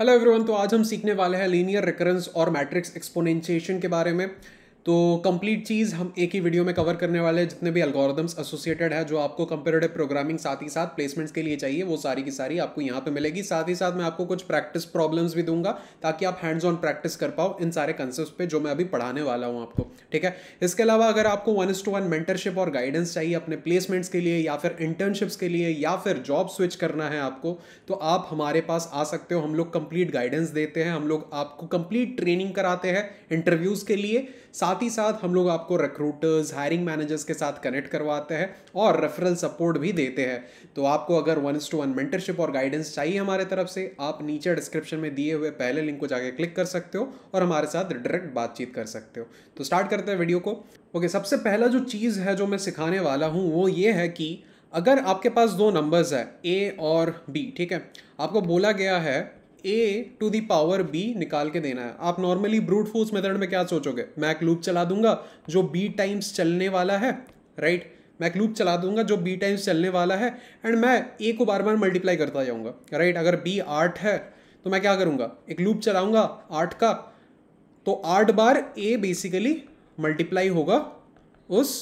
Hello everyone तो आज हम सीखने वाले हैं लीनियर रिकरेंस और मैट्रिक्स एक्सपोनेंशिएशन के बारे में तो कंप्लीट चीज़ हम एक ही वीडियो में कवर करने वाले हैं जितने भी अलगोरिदम्स एसोसिएटेड है जो आपको कंपेरेटिव प्रोग्रामिंग साथ ही साथ प्लेसमेंट्स के लिए चाहिए वो सारी की सारी आपको यहाँ पे मिलेगी साथ ही साथ मैं आपको कुछ प्रैक्टिस प्रॉब्लम्स भी दूंगा ताकि आप हैंड्स ऑन प्रैक्टिस कर पाओ इन सारे कंसेप्ट पे जो मैं अभी पढ़ाने वाला हूँ आपको ठीक है इसके अलावा अगर आपको वन इस टू वन मेंटरशिप और गाइडेंस चाहिए अपने प्लेसमेंट्स के लिए या फिर इंटर्नशिप्स के लिए या फिर जॉब स्विच करना है आपको तो आप हमारे पास आ सकते हो हम लोग कंप्लीट गाइडेंस देते हैं हम लोग आपको कंप्लीट ट्रेनिंग कराते हैं इंटरव्यूज़ के लिए साथ ही साथ हम लोग आपको रिक्रूटर्स हायरिंग मैनेजर्स के साथ कनेक्ट करवाते हैं और रेफरल सपोर्ट भी देते हैं तो आपको अगर वन टू वन मेंटरशिप और गाइडेंस चाहिए हमारे तरफ से आप नीचे डिस्क्रिप्शन में दिए हुए पहले लिंक को जाके क्लिक कर सकते हो और हमारे साथ डायरेक्ट बातचीत कर सकते हो तो स्टार्ट करते हैं वीडियो को ओके सबसे पहला जो चीज़ है जो मैं सिखाने वाला हूँ वो ये है कि अगर आपके पास दो नंबर्स है ए और बी ठीक है आपको बोला गया है A to the power B निकाल के देना है आप नॉर्मली ब्रूट फोर्स मेथड में क्या सोचोगे मैं एक लूप चला दूंगा जो बी टाइम्स चलने वाला है राइट right? मैं एक लूप चला दूंगा जो बी टाइम्स चलने वाला है एंड मैं ए को बार बार मल्टीप्लाई करता जाऊंगा राइट right? अगर बी आठ है तो मैं क्या करूंगा एक लूप चलाऊंगा आठ का तो आठ बार ए बेसिकली मल्टीप्लाई होगा उस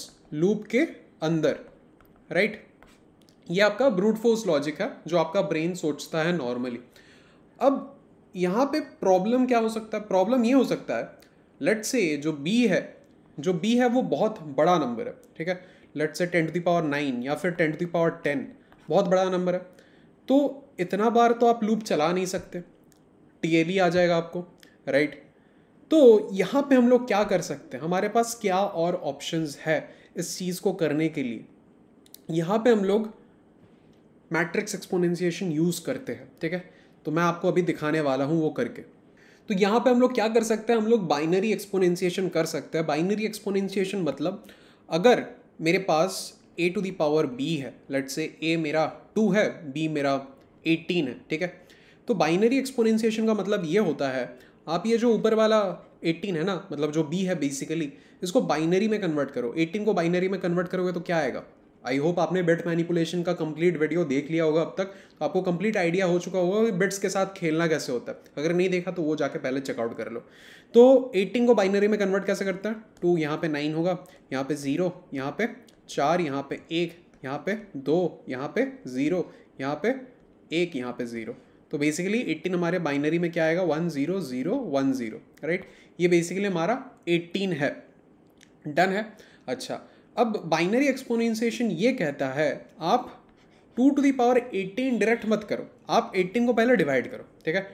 लूप के अंदर राइट right? ये आपका ब्रूट फोर्स लॉजिक है जो आपका ब्रेन सोचता है नॉर्मली अब यहाँ पे प्रॉब्लम क्या हो सकता है प्रॉब्लम ये हो सकता है लेट से जो बी है जो बी है वो बहुत बड़ा नंबर है ठीक है लेट से टेंथ दी दावर नाइन या फिर टेंथ दी दावर टेन बहुत बड़ा नंबर है तो इतना बार तो आप लूप चला नहीं सकते टी आ जाएगा आपको राइट तो यहाँ पे हम लोग क्या कर सकते हैं हमारे पास क्या और ऑप्शंस है इस चीज़ को करने के लिए यहाँ पे हम लोग मैट्रिक्स एक्सपोनेंशिएशन यूज़ करते हैं ठीक है तो मैं आपको अभी दिखाने वाला हूँ वो करके तो यहाँ पे हम लोग क्या कर सकते हैं हम लोग बाइनरी एक्सपोनेंशिएशन कर सकते हैं बाइनरी एक्सपोनेंशिएशन मतलब अगर मेरे पास A to the power B है लेट से ए मेरा टू है बी मेरा एटीन है ठीक है तो बाइनरी एक्सपोनेंशिएशन का मतलब ये होता है आप ये जो ऊपर वाला एट्टीन है ना मतलब जो बी है बेसिकली इसको बाइनरी में कन्वर्ट करो एटीन को बाइनरी में कन्वर्ट करोगे तो क्या आएगा आई होप आपने बेट मैनिपुलेशन का कंप्लीट वीडियो देख लिया होगा अब तक तो आपको कंप्लीट आइडिया हो चुका होगा कि बेट्स के साथ खेलना कैसे होता है अगर नहीं देखा तो वो जाके पहले चेकआउट कर लो तो एटीन को बाइनरी में कन्वर्ट कैसे करता है टू यहाँ पे नाइन होगा यहाँ पे ज़ीरो यहाँ पे चार यहाँ पे एक यहाँ पे दो यहाँ पे ज़ीरो यहाँ पे एक यहाँ पे ज़ीरो तो बेसिकली एट्टीन हमारे बाइनरी में क्या आएगा one zero zero one zero right ये बेसिकली हमारा एट्टीन है डन है अच्छा अब बाइनरी एक्सपोनेंशिएशन ये कहता है आप two to the power eighteen direct मत करो आप एटीन को पहले डिवाइड करो ठीक है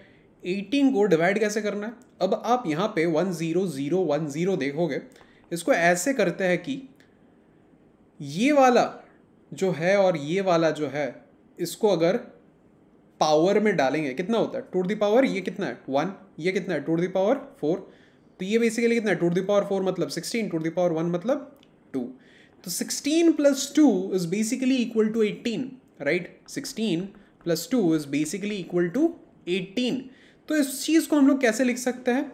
एटीन को डिवाइड कैसे करना है अब आप यहाँ पे one zero zero one zero देखोगे इसको ऐसे करते हैं कि ये वाला जो है और ये वाला जो है इसको अगर पावर में डालेंगे कितना होता है टू दी पावर ये कितना है वन ये कितना है टू दी पावर फोर तो ये बेसिकली कितना है टू दी पावर फोर मतलब sixteen two the power one मतलब टू तो 16 plus two is basically equal to 18, right right? 16 plus two is basically equal to 18. तो इस चीज़ को हम लोग कैसे लिख सकते हैं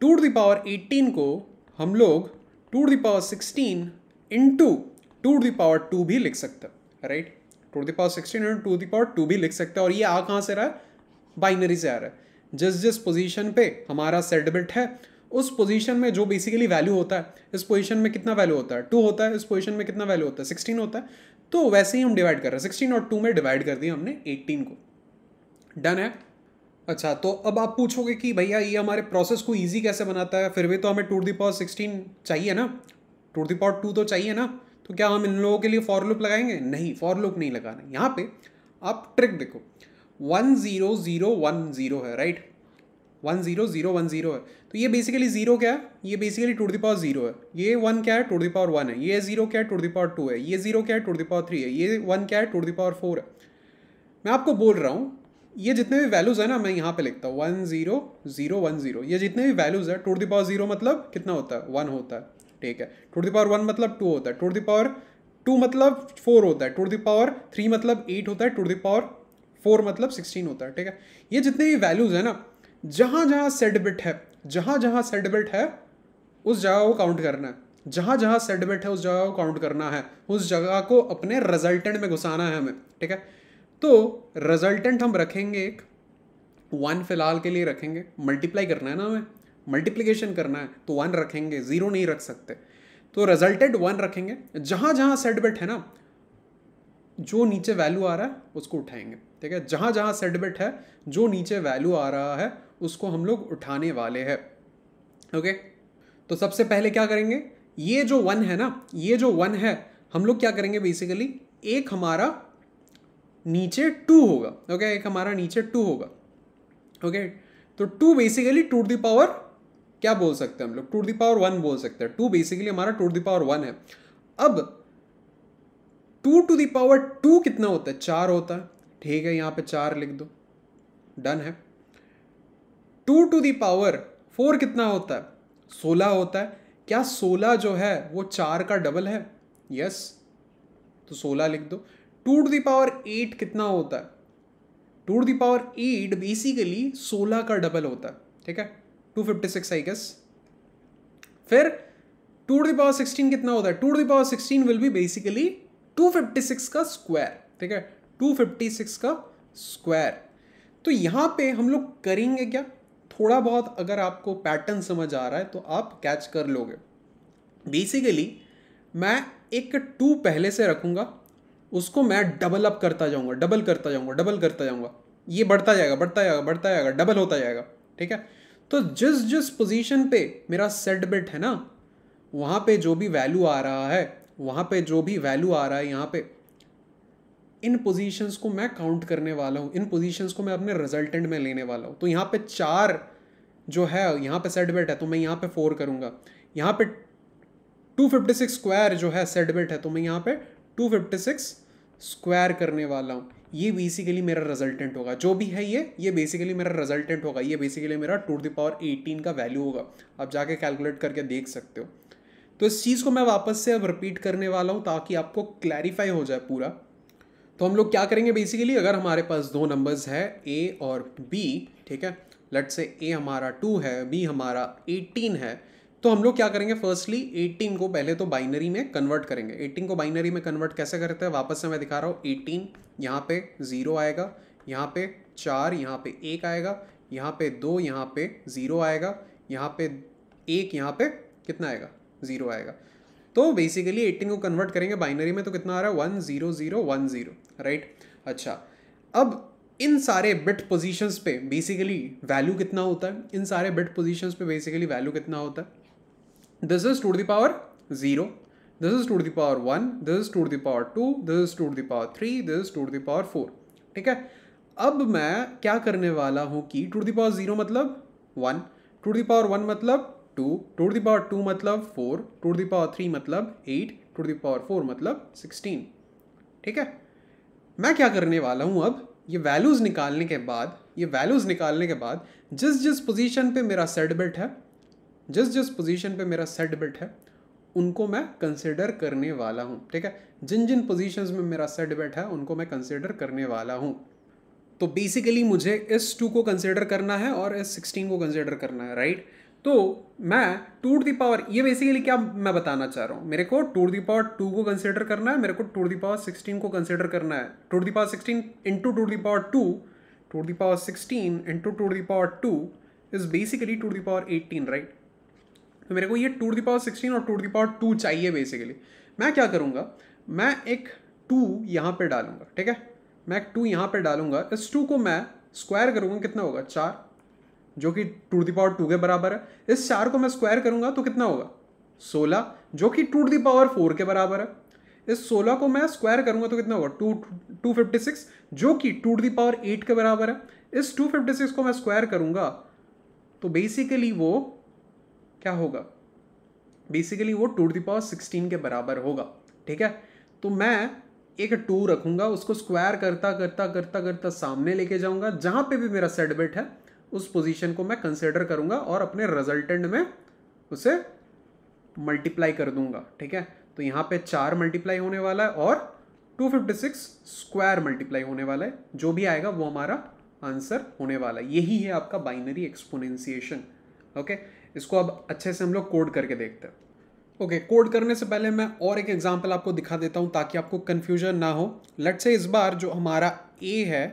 टू टू दावर 18 को हम लोग two to the power 16 into to the power 2 भी लिख सकते हैं right two to the power 16 into two the power 2 भी लिख सकते हैं और ये आ कहाँ से रहा है बाइनरी से आ रहा है जिस जिस पोजिशन पे हमारा सेट बिट है उस पोजीशन में जो बेसिकली वैल्यू होता है इस पोजीशन में कितना वैल्यू होता है टू होता है इस पोजीशन में कितना वैल्यू होता है सिक्सटीन होता है तो वैसे ही हम डिवाइड कर रहे हैं सिक्सटीन और टू में डिवाइड कर दिया हमने एट्टीन को डन है अच्छा तो अब आप पूछोगे कि भैया ये हमारे प्रोसेस को ईजी कैसे बनाता है फिर भी तो हमें टू दी पावर सिक्सटीन चाहिए ना टू दी पावर टू तो चाहिए ना तो क्या हम इन लोगों के लिए फॉर लुक लगाएंगे नहीं फॉर लुक नहीं लगाना यहाँ पे आप ट्रिक देखो one zero zero one zero है right one zero zero one zero है तो ये बेसिकली जीरो क्या है ये basically two the power zero है ये वन क्या है टू द पावर वन है ये जीरो क्या है टू द पावर टू है ये जीरो क्या है टू द पावर थ्री है ये वन क्या है टू द पावर फोर है मैं आपको बोल रहा हूँ ये जितने भी वैल्यूज़ है ना मैं यहाँ पे लिखता हूँ one zero zero one zero ये जितने भी वैल्यूज़ है टू द पावर जीरो मतलब कितना होता है वन होता है ठीक है टू द पावर वन मतलब टू होता है टू द पावर टू मतलब फोर होता है टू द पावर थ्री मतलब एट होता है टू द पावर फोर मतलब सिक्सटीन होता है ठीक है ये जितने भी वैल्यूज़ है ना जहां जहां सेट बिट है जहां जहां सेट बिट है उस जगह को काउंट करना है जहां जहां सेट बिट है उस जगह को काउंट करना है उस जगह को अपने रिजल्टेंट में घुसाना है हमें ठीक है तो रिजल्टेंट हम रखेंगे एक वन फिलहाल के लिए रखेंगे मल्टीप्लाई करना है ना हमें मल्टीप्लीकेशन करना है तो वन रखेंगे ज़ीरो नहीं रख सकते तो रिजल्टेड वन रखेंगे जहां जहां सेट बिट है ना जो नीचे वैल्यू आ रहा है उसको उठाएंगे ठीक है जहां जहां सेट बिट है जो नीचे वैल्यू आ रहा है उसको हम लोग उठाने वाले हैं ओके तो सबसे पहले क्या करेंगे ये जो वन है ना ये जो वन है हम लोग क्या करेंगे बेसिकली एक हमारा नीचे टू होगा ओके okay? एक हमारा नीचे टू होगा ओके okay? तो two basically two the power क्या बोल सकते हैं हम लोग टू दी पावर वन बोल सकते हैं टू बेसिकली हमारा टू दी पावर वन है अब two to the power two कितना होता है चार होता है ठीक है यहाँ पे चार लिख दो डन है टू टू दावर फोर कितना होता है सोलह होता है क्या सोलह जो है वो चार का डबल है यस तो सोलह लिख दो टू टू दावर एट कितना होता है two to the power eight basically सोलह का डबल होता है ठीक है two fifty six I guess फिर टू टू दावर सिक्सटीन कितना होता है two to the power sixteen will be basically two fifty six का स्क्वायर ठीक है टू फिफ्टी सिक्स का स्क्वायर तो यहां पे हम लोग करेंगे क्या थोड़ा बहुत अगर आपको पैटर्न समझ आ रहा है तो आप कैच कर लोगे बेसिकली मैं एक टू पहले से रखूँगा उसको मैं डबल अप करता जाऊँगा डबल करता जाऊँगा डबल करता जाऊँगा ये बढ़ता जाएगा बढ़ता जाएगा बढ़ता जाएगा डबल होता जाएगा ठीक है तो जिस जिस पोजीशन पे मेरा सेट बिट है ना वहाँ पे जो भी वैल्यू आ रहा है वहाँ पे जो भी वैल्यू आ रहा है यहाँ पे इन पोजीशंस को मैं काउंट करने वाला हूँ इन पोजीशंस को मैं अपने रिजल्टेंट में लेने वाला हूँ तो यहाँ पे चार जो है यहाँ पे सेट बेट है तो मैं यहाँ पे फोर करूँगा यहाँ पे 256 स्क्वायर जो है सेट बेट है तो मैं यहाँ पे 256 स्क्वायर करने वाला हूँ ये बेसिकली मेरा रिजल्टेंट होगा जो भी है ये ये बेसिकली मेरा रिजल्टेंट होगा ये बेसिकली मेरा टू द पावर एटीन का वैल्यू होगा आप जाके कैलकुलेट करके देख सकते हो तो इस चीज़ को मैं वापस से अब रिपीट करने वाला हूँ ताकि आपको क्लैरिफाई हो जाए पूरा तो हम लोग क्या करेंगे बेसिकली अगर हमारे पास दो नंबर्स है ए और बी ठीक है लेट से ए हमारा टू है बी हमारा एटीन है तो हम लोग क्या करेंगे फर्स्टली एटीन को पहले तो बाइनरी में कन्वर्ट करेंगे एटीन को बाइनरी में कन्वर्ट कैसे करते हैं वापस से मैं दिखा रहा हूँ एटीन यहाँ पे ज़ीरो आएगा यहाँ पे चार यहाँ पे एक आएगा यहाँ पे दो यहाँ पे ज़ीरो आएगा यहाँ पे एक यहाँ पे कितना आएगा ज़ीरो आएगा तो बेसिकली एटीन को कन्वर्ट करेंगे बाइनरी में तो कितना आ रहा है one zero zero one zero right अच्छा अब इन सारे बिट पोजीशंस पे बेसिकली वैल्यू कितना होता है इन सारे बिट पोजीशंस पे बेसिकली वैल्यू कितना होता है this is two the power zero this is two the power one this is two the power two this is two the power three this is two the power four ठीक है अब मैं क्या करने वाला हूँ कि टू द पावर जीरो मतलब one to the power one मतलब two two the power two मतलब four two the power three मतलब eight two the power four मतलब सिक्सटीन ठीक है मैं क्या करने वाला हूँ अब ये वैल्यूज़ निकालने के बाद ये वैल्यूज़ निकालने के बाद जिस जिस पोजीशन पे मेरा सेट बिट है जिस जिस पोजीशन पे मेरा सेट बिट है उनको मैं कंसिडर करने वाला हूँ ठीक है जिन जिन पोजीशंस में मेरा सेट बिट है उनको मैं कंसिडर करने वाला हूँ तो बेसिकली मुझे इस टू को कंसिडर करना है और इस सिक्सटीन को कंसिडर करना है राइट right? तो मैं टू दी पावर ये बेसिकली क्या मैं बताना चाह रहा हूँ मेरे को टू दी पावर टू को कंसिडर करना है मेरे को टू दी पावर सिक्सटीन को कंसिडर करना है to the power sixteen into two the power two to the power sixteen into two the power two is basically two the power eighteen right तो मेरे को ये टू दी पावर सिक्सटीन और to the power two चाहिए basically मैं क्या करूँगा मैं एक टू यहाँ पर डालूंगा ठीक है मैं एक टू यहाँ पर डालूंगा इस टू को मैं स्क्वायर करूँगा कितना होगा चार जो कि टू दी पावर टू के बराबर है इस चार को मैं स्क्वायर करूंगा तो कितना होगा सोलह जो कि टू दी पावर फोर के बराबर है इस सोलह को मैं स्क्वायर करूंगा तो कितना होगा टू टू फिफ्टी सिक्स जो कि टू दी पावर एट के बराबर है इस टू फिफ्टी सिक्स को मैं स्क्वायर करूंगा तो बेसिकली वो क्या होगा बेसिकली वो टू दी पावर सिक्सटीन के बराबर होगा ठीक है तो मैं एक टू रखूंगा उसको स्क्वायर करता करता करता करता सामने लेके जाऊंगा जहां पे भी मेरा सेट बिट है उस पोजीशन को मैं कंसिडर करूँगा और अपने रिजल्टेंट में उसे मल्टीप्लाई कर दूंगा ठीक है तो यहाँ पे चार मल्टीप्लाई होने वाला है और 256 स्क्वायर मल्टीप्लाई होने वाला है जो भी आएगा वो हमारा आंसर होने वाला है यही है आपका बाइनरी एक्सपोनेंसिएशन ओके इसको अब अच्छे से हम लोग कोड करके देखते हैं ओके okay, कोड करने से पहले मैं और एक एग्जांपल आपको दिखा देता हूँ ताकि आपको कन्फ्यूजन ना हो लेट से इस बार जो हमारा ए है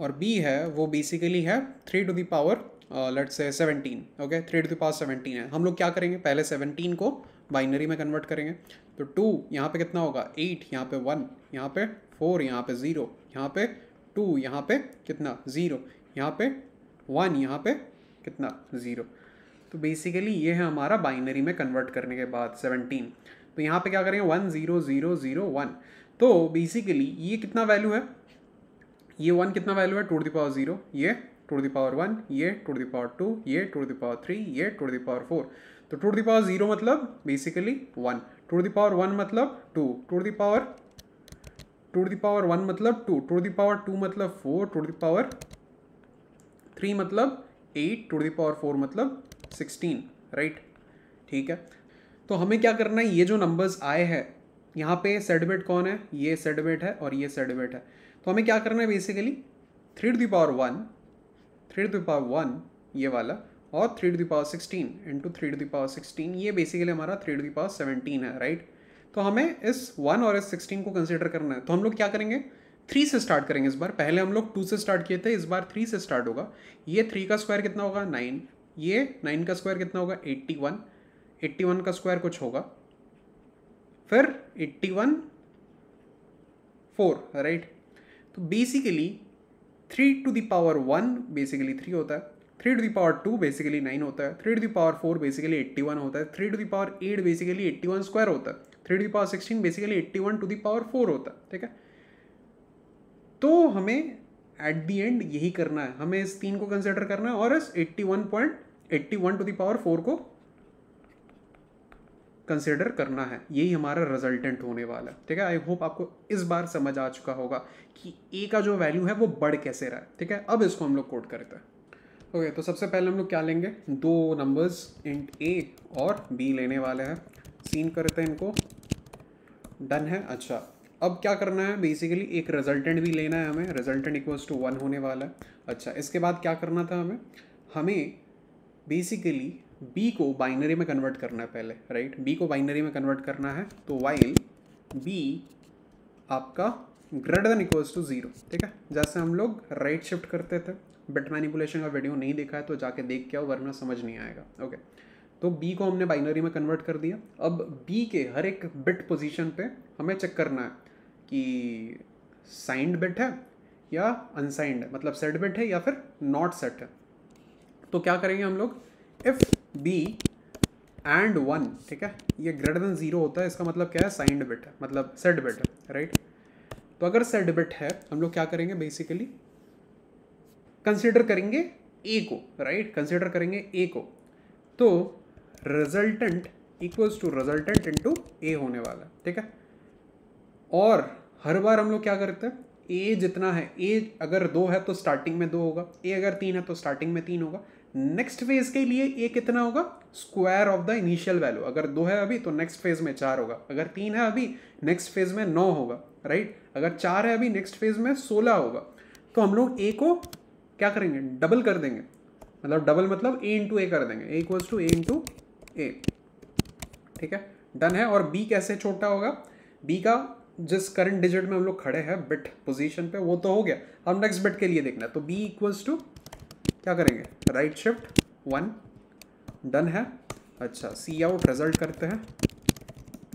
और बी है वो बेसिकली है three to the power let say seventeen okay three to the power seventeen है हम लोग क्या करेंगे पहले सेवनटीन को बाइनरी में कन्वर्ट करेंगे तो टू यहाँ पे कितना होगा एट यहाँ पे वन यहाँ पे फोर यहाँ पे ज़ीरो यहाँ पे टू यहाँ पे कितना ज़ीरो यहाँ पे वन यहाँ पे कितना ज़ीरो तो बेसिकली ये है हमारा बाइनरी में कन्वर्ट करने के बाद सेवनटीन तो यहाँ पे क्या करेंगे one zero zero zero one तो बेसिकली ये कितना वैल्यू है ये वन कितना वैल्यू है टू द पावर जीरो ये टू द पावर वन ये टू द पावर टू ये टू द पावर थ्री ये टू द पावर फोर तो टू द पावर जीरो मतलब basically one to the power one मतलब two two the power two the power one मतलब two two the power two मतलब four two the power three मतलब eight two the power four मतलब sixteen right ठीक है तो हमें क्या करना है ये जो नंबर्स आए हैं यहाँ पे सेडबेट कौन है ये सेडबेट है और ये सेडबेट है तो हमें क्या करना है basically three to the power one three to the power one ये वाला और three to the power sixteen into three to the power sixteen ये बेसिकली हमारा थ्री टू दावर सेवनटीन है राइट तो हमें इस वन और इस सिक्सटीन को कंसिडर करना है तो हम लोग क्या करेंगे थ्री से स्टार्ट करेंगे इस बार पहले हम लोग टू से स्टार्ट किए थे इस बार थ्री से स्टार्ट होगा ये थ्री का स्क्वायर कितना होगा नाइन ये नाइन का स्क्वायर कितना होगा एट्टी वन एट्टी वन का स्क्वायर कुछ होगा फिर एट्टी वन फोर राइट तो basically three to the power one basically three होता है three to the power two basically nine होता है three to the power four basically eighty one होता है three to the power eight basically eighty one square होता है three to the power sixteen basically eighty one to the power four होता है ठीक है तो हमें एट दी एंड यही करना है हमें इस तीन को कंसिडर करना है और इस eighty one point eighty one to the power four को कंसिडर करना है यही हमारा रिजल्टेंट होने वाला है ठीक है आई होप आपको इस बार समझ आ चुका होगा कि ए का जो वैल्यू है वो बढ़ कैसे रहा है ठीक है अब इसको हम लोग कोट करते हैं ओके okay, तो सबसे पहले हम लोग क्या लेंगे दो नंबर्स इंट ए और बी लेने वाले हैं सीन करते हैं इनको डन है अच्छा अब क्या करना है बेसिकली एक रिजल्टेंट भी लेना है हमें रिजल्टेंट इक्वल्स टू वन होने वाला है अच्छा इसके बाद क्या करना था हमें हमें बेसिकली बी को बाइनरी में कन्वर्ट करना है पहले राइट बी को बाइनरी में कन्वर्ट करना है तो वाइल बी आपका greater than equals to zero ठीक है जैसे हम लोग राइट शिफ्ट करते थे बिट मैनिपुलेशन का वीडियो नहीं देखा है तो जाके देख के आओ वरना समझ नहीं आएगा ओके तो बी को हमने बाइनरी में कन्वर्ट कर दिया अब बी के हर एक बिट पोजीशन पे हमें चेक करना है कि साइंड बिट है या अनसाइंड है मतलब सेट बिट है या फिर नॉट सेट है तो क्या करेंगे हम लोग इफ़ बी एंड वन ठीक है ये ग्रेटर देन जीरो होता है इसका मतलब क्या है साइंड बिट है मतलब सेट बिट है राइट तो अगर सेट बिट है हम लोग क्या करेंगे बेसिकली कंसिडर करेंगे ए को राइट कंसिडर करेंगे ए को तो resultant equals to resultant into A होने वाला है ठीक है और हर बार हम लोग क्या करते हैं ए जितना है ए अगर दो है तो स्टार्टिंग में दो होगा ए अगर तीन है तो स्टार्टिंग में तीन होगा नेक्स्ट फेज के लिए ए कितना होगा square of the initial value अगर दो है अभी तो नेक्स्ट फेज में चार होगा अगर तीन है अभी नेक्स्ट फेज में नौ होगा राइट अगर चार है अभी नेक्स्ट फेज में सोलह होगा तो हम लोग ए को क्या करेंगे डबल कर देंगे मतलब डबल मतलब ए इंटू ए कर देंगे A equals to A into A ठीक है डन है और बी कैसे छोटा होगा बी का जिस करंट डिजिट में हम लोग खड़े हैं बिट पोजीशन पे वो तो हो गया अब नेक्स्ट बिट के लिए देखना है तो बी इक्वल्स टू क्या करेंगे राइट शिफ्ट वन डन है अच्छा सी आउट रिजल्ट करते हैं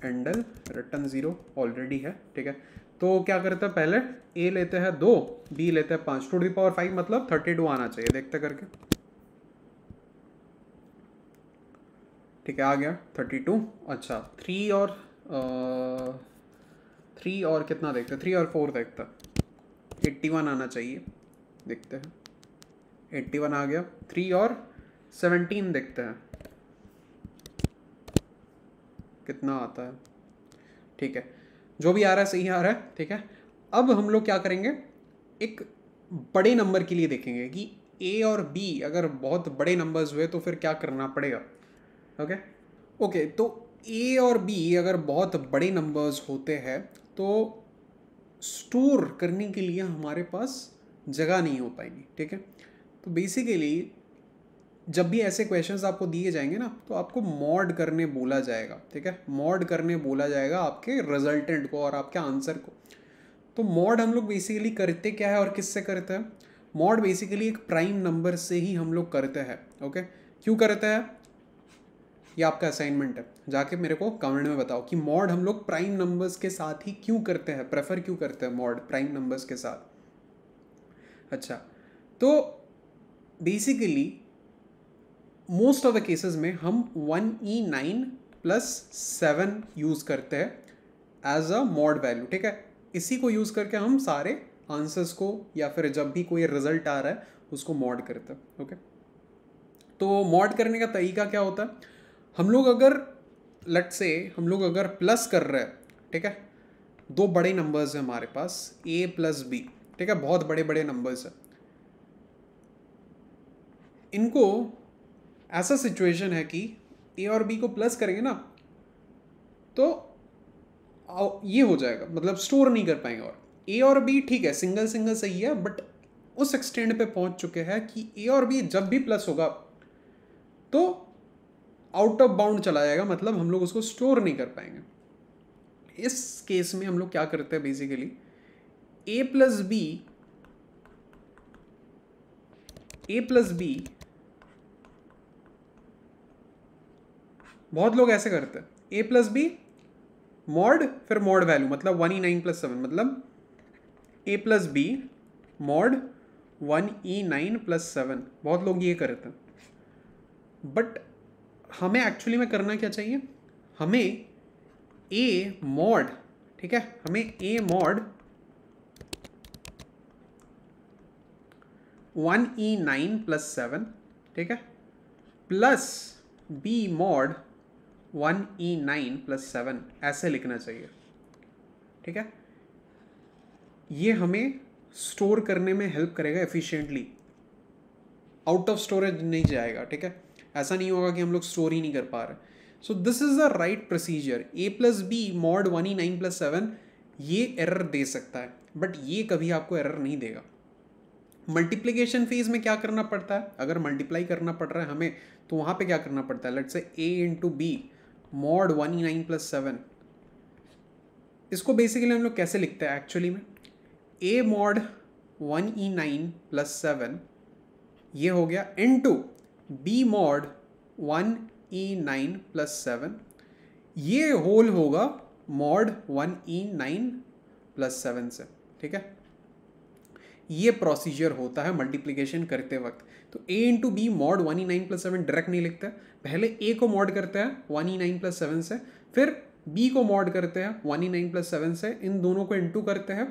एंडल रिटर्न ज़ीरो ऑलरेडी है ठीक है तो क्या करते हैं पहले ए लेते हैं दो बी लेते हैं पाँच टू डी पावर फाइव मतलब थर्टी टू आना चाहिए देखते करके ठीक है आ गया थर्टी टू अच्छा थ्री और थ्री और कितना देखते थ्री और फोर देखते एट्टी वन आना चाहिए देखते हैं एट्टी वन आ गया थ्री और सेवनटीन देखते हैं कितना आता है ठीक है जो भी आ रहा है सही आ रहा है ठीक है अब हम लोग क्या करेंगे एक बड़े नंबर के लिए देखेंगे कि ए और बी अगर बहुत बड़े नंबर्स हुए तो फिर क्या करना पड़ेगा ओके ओके तो ए और बी अगर बहुत बड़े नंबर्स होते हैं तो स्टोर करने के लिए हमारे पास जगह नहीं हो पाएगी ठीक है तो बेसिकली जब भी ऐसे क्वेश्चंस आपको दिए जाएंगे ना तो आपको मॉड करने बोला जाएगा ठीक है मॉड करने बोला जाएगा आपके रिजल्टेंट को और आपके आंसर को तो मॉड हम लोग बेसिकली करते क्या है और किससे करते हैं मॉड बेसिकली एक प्राइम नंबर से ही हम लोग करते हैं ओके क्यों करते हैं ये आपका असाइनमेंट है जाके मेरे को कमेंट में बताओ कि मॉड हम लोग प्राइम नंबर्स के साथ ही क्यों करते हैं प्रेफर क्यों करते हैं मॉड प्राइम नंबर्स के साथ अच्छा तो basically most of the cases में हम one E nine plus seven use करते हैं एज अ मॉड वैल्यू ठीक है इसी को यूज़ करके हम सारे आंसर्स को या फिर जब भी कोई रिजल्ट आ रहा है उसको मॉड करते हैं ओके तो मॉड करने का तरीका क्या होता है हम लोग अगर लट से हम लोग अगर प्लस कर रहे हैं ठीक है दो बड़े नंबर्स हैं हमारे पास ए प्लस बी ठीक है बहुत बड़े बड़े नंबर्स हैं इनको ऐसा सिचुएशन है कि ए और बी को प्लस करेंगे ना तो ये हो जाएगा मतलब स्टोर नहीं कर पाएंगे और ए और बी ठीक है सिंगल सिंगल सही है बट उस एक्सटेंड पे पहुंच चुके हैं कि ए और बी जब भी प्लस होगा तो आउट ऑफ बाउंड चला जाएगा मतलब हम लोग उसको स्टोर नहीं कर पाएंगे इस केस में हम लोग क्या करते हैं basically A plus B A plus B बहुत लोग ऐसे करते हैं ए प्लस बी मॉड फिर मॉड वैल्यू मतलब one E nine plus seven मतलब A plus B mod one E nine plus seven बहुत लोग ये करते हैं बट हमें एक्चुअली में करना क्या चाहिए हमें ए मॉड ठीक है हमें A mod one E nine plus seven ठीक है plus B mod one E nine plus seven ऐसे लिखना चाहिए ठीक है ये हमें स्टोर करने में हेल्प करेगा एफिशिएंटली आउट ऑफ स्टोरेज नहीं जाएगा ठीक है ऐसा नहीं होगा कि हम लोग स्टोर ही नहीं कर पा रहे so this is the right procedure A plus B mod one E nine plus seven ये एरर दे सकता है बट ये कभी आपको एरर नहीं देगा मल्टीप्लीकेशन फेज में क्या करना पड़ता है अगर मल्टीप्लाई करना पड़ रहा है हमें तो वहां पे क्या करना पड़ता है let's say A into B mod one E nine plus seven इसको बेसिकली हम लोग कैसे लिखते हैं एक्चुअली में A mod one E nine plus seven ये हो गया into B mod one E nine plus seven ये होल होगा mod one E nine plus seven से ठीक है ये प्रोसीजर होता है मल्टीप्लीकेशन करते वक्त तो ए into B mod one E nine plus seven direct नहीं लिखते पहले ए को मॉड करते हैं one E nine plus seven से फिर बी को मॉड करते हैं one E nine plus seven से इन दोनों को इंटू करते हैं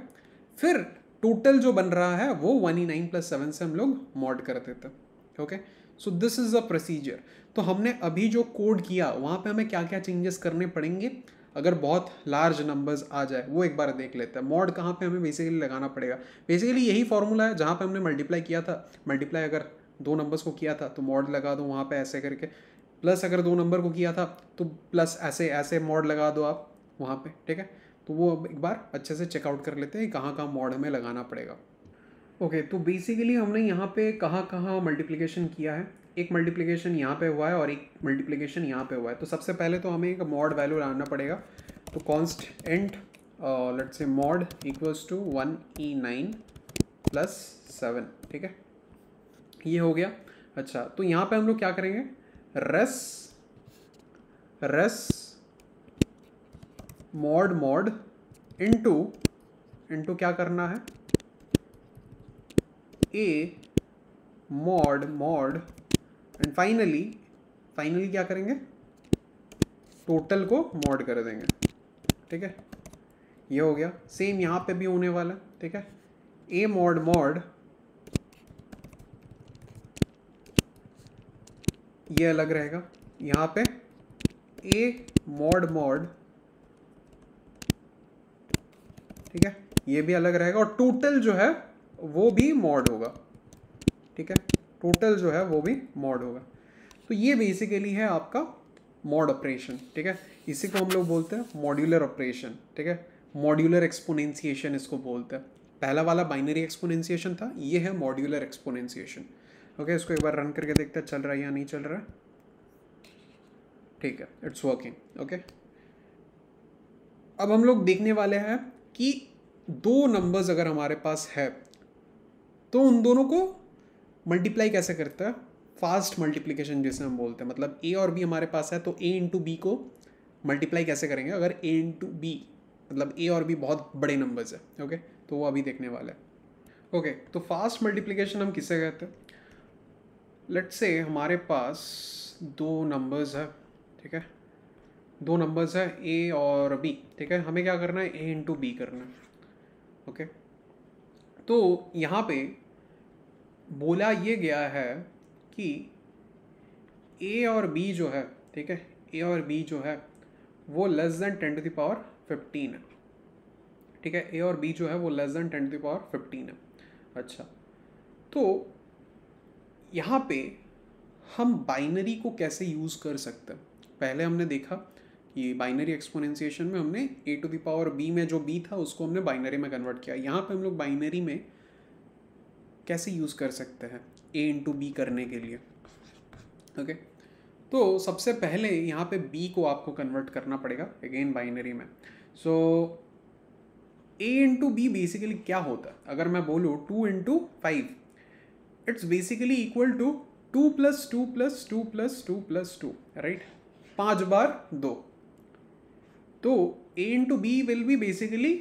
फिर टोटल जो बन रहा है वो one E nine plus seven से हम लोग मॉड कर देते हैं okay so this is a procedure तो हमने अभी जो कोड किया वहाँ पे हमें क्या क्या चेंजेस करने पड़ेंगे अगर बहुत लार्ज नंबर्स आ जाए वो एक बार देख लेते हैं मॉड कहाँ पे हमें बेसिकली लगाना पड़ेगा बेसिकली यही फॉर्मूला है जहाँ पे हमने मल्टीप्लाई किया था मल्टीप्लाई अगर दो नंबर्स को किया था तो मॉड लगा दो वहाँ पे ऐसे करके प्लस अगर दो नंबर को किया था तो प्लस ऐसे ऐसे मॉड लगा दो आप वहाँ पे ठीक है तो वो अब एक बार अच्छे से चेकआउट कर लेते हैं कहाँ कहाँ मॉड हमें लगाना पड़ेगा ओके तो बेसिकली हमने यहाँ पे कहाँ कहाँ मल्टीप्लिकेशन किया है एक मल्टीप्लीकेशन यहाँ पे हुआ है और एक मल्टीप्लिकेशन यहाँ पे हुआ है तो सबसे पहले तो हमें एक मॉड वैल्यू लाना पड़ेगा तो const and let's say mod equals to one E nine plus seven ठीक है ये हो गया अच्छा तो यहाँ पे हम लोग क्या करेंगे रस रस मॉड मॉड इनटू इनटू क्या करना है A mod mod and finally finally क्या करेंगे टोटल को मॉड कर देंगे ठीक है ये हो गया सेम यहाँ पे भी होने वाला ठीक है ए मॉड मॉड ये अलग रहेगा यहाँ पे ए मॉड मॉड ठीक है ये भी अलग रहेगा और टोटल जो है वो भी मॉड होगा ठीक है टोटल जो है वो भी मॉड होगा तो ये बेसिकली है आपका मॉड ऑपरेशन ठीक है इसी को हम लोग बोलते हैं मॉड्यूलर ऑपरेशन ठीक है मॉड्यूलर एक्सपोनेंशिएशन इसको बोलते हैं पहला वाला बाइनरी एक्सपोनेंशिएशन था ये है मॉड्यूलर एक्सपोनेंशिएशन ओके इसको एक बार रन करके देखते हैं चल रहा है या नहीं चल रहा है ठीक है इट्स वर्किंग ओके अब हम लोग देखने वाले हैं कि दो नंबर्स अगर हमारे पास है तो उन दोनों को मल्टीप्लाई कैसे करते हैं फास्ट मल्टीप्लीकेशन जिसे हम बोलते हैं मतलब ए और बी हमारे पास है तो ए इंटू बी को मल्टीप्लाई कैसे करेंगे अगर ए इंटू बी मतलब ए और बी बहुत बड़े नंबर्स है ओके तो वो अभी देखने वाला है ओके तो फास्ट मल्टीप्लीकेशन हम किसे कहते हैं लेट से हमारे पास दो नंबर्स है ठीक है दो नंबर्स है ए और बी ठीक है हमें क्या करना है ए इंटू बी करना है ओके तो यहाँ पे बोला ये गया है कि ए और बी जो है ठीक है ए और बी जो है वो less than ten to the power fifteen है ठीक है ए और बी जो है वो less than ten to the power fifteen है अच्छा तो यहाँ पे हम बाइनरी को कैसे यूज़ कर सकते हैं पहले हमने देखा कि बाइनरी एक्सपोनेंशिएशन में हमने a to the power b में जो बी था उसको हमने बाइनरी में कन्वर्ट किया यहाँ पे हम लोग बाइनरी में कैसे यूज़ कर सकते हैं ए इंटू बी करने के लिए ओके okay? तो सबसे पहले यहाँ पे बी को आपको कन्वर्ट करना पड़ेगा अगेन बाइनरी में so a into b basically क्या होता है अगर मैं बोलूँ two into five it's basically equal to two plus two plus two plus two plus two right पांच बार दो तो ए into b will be basically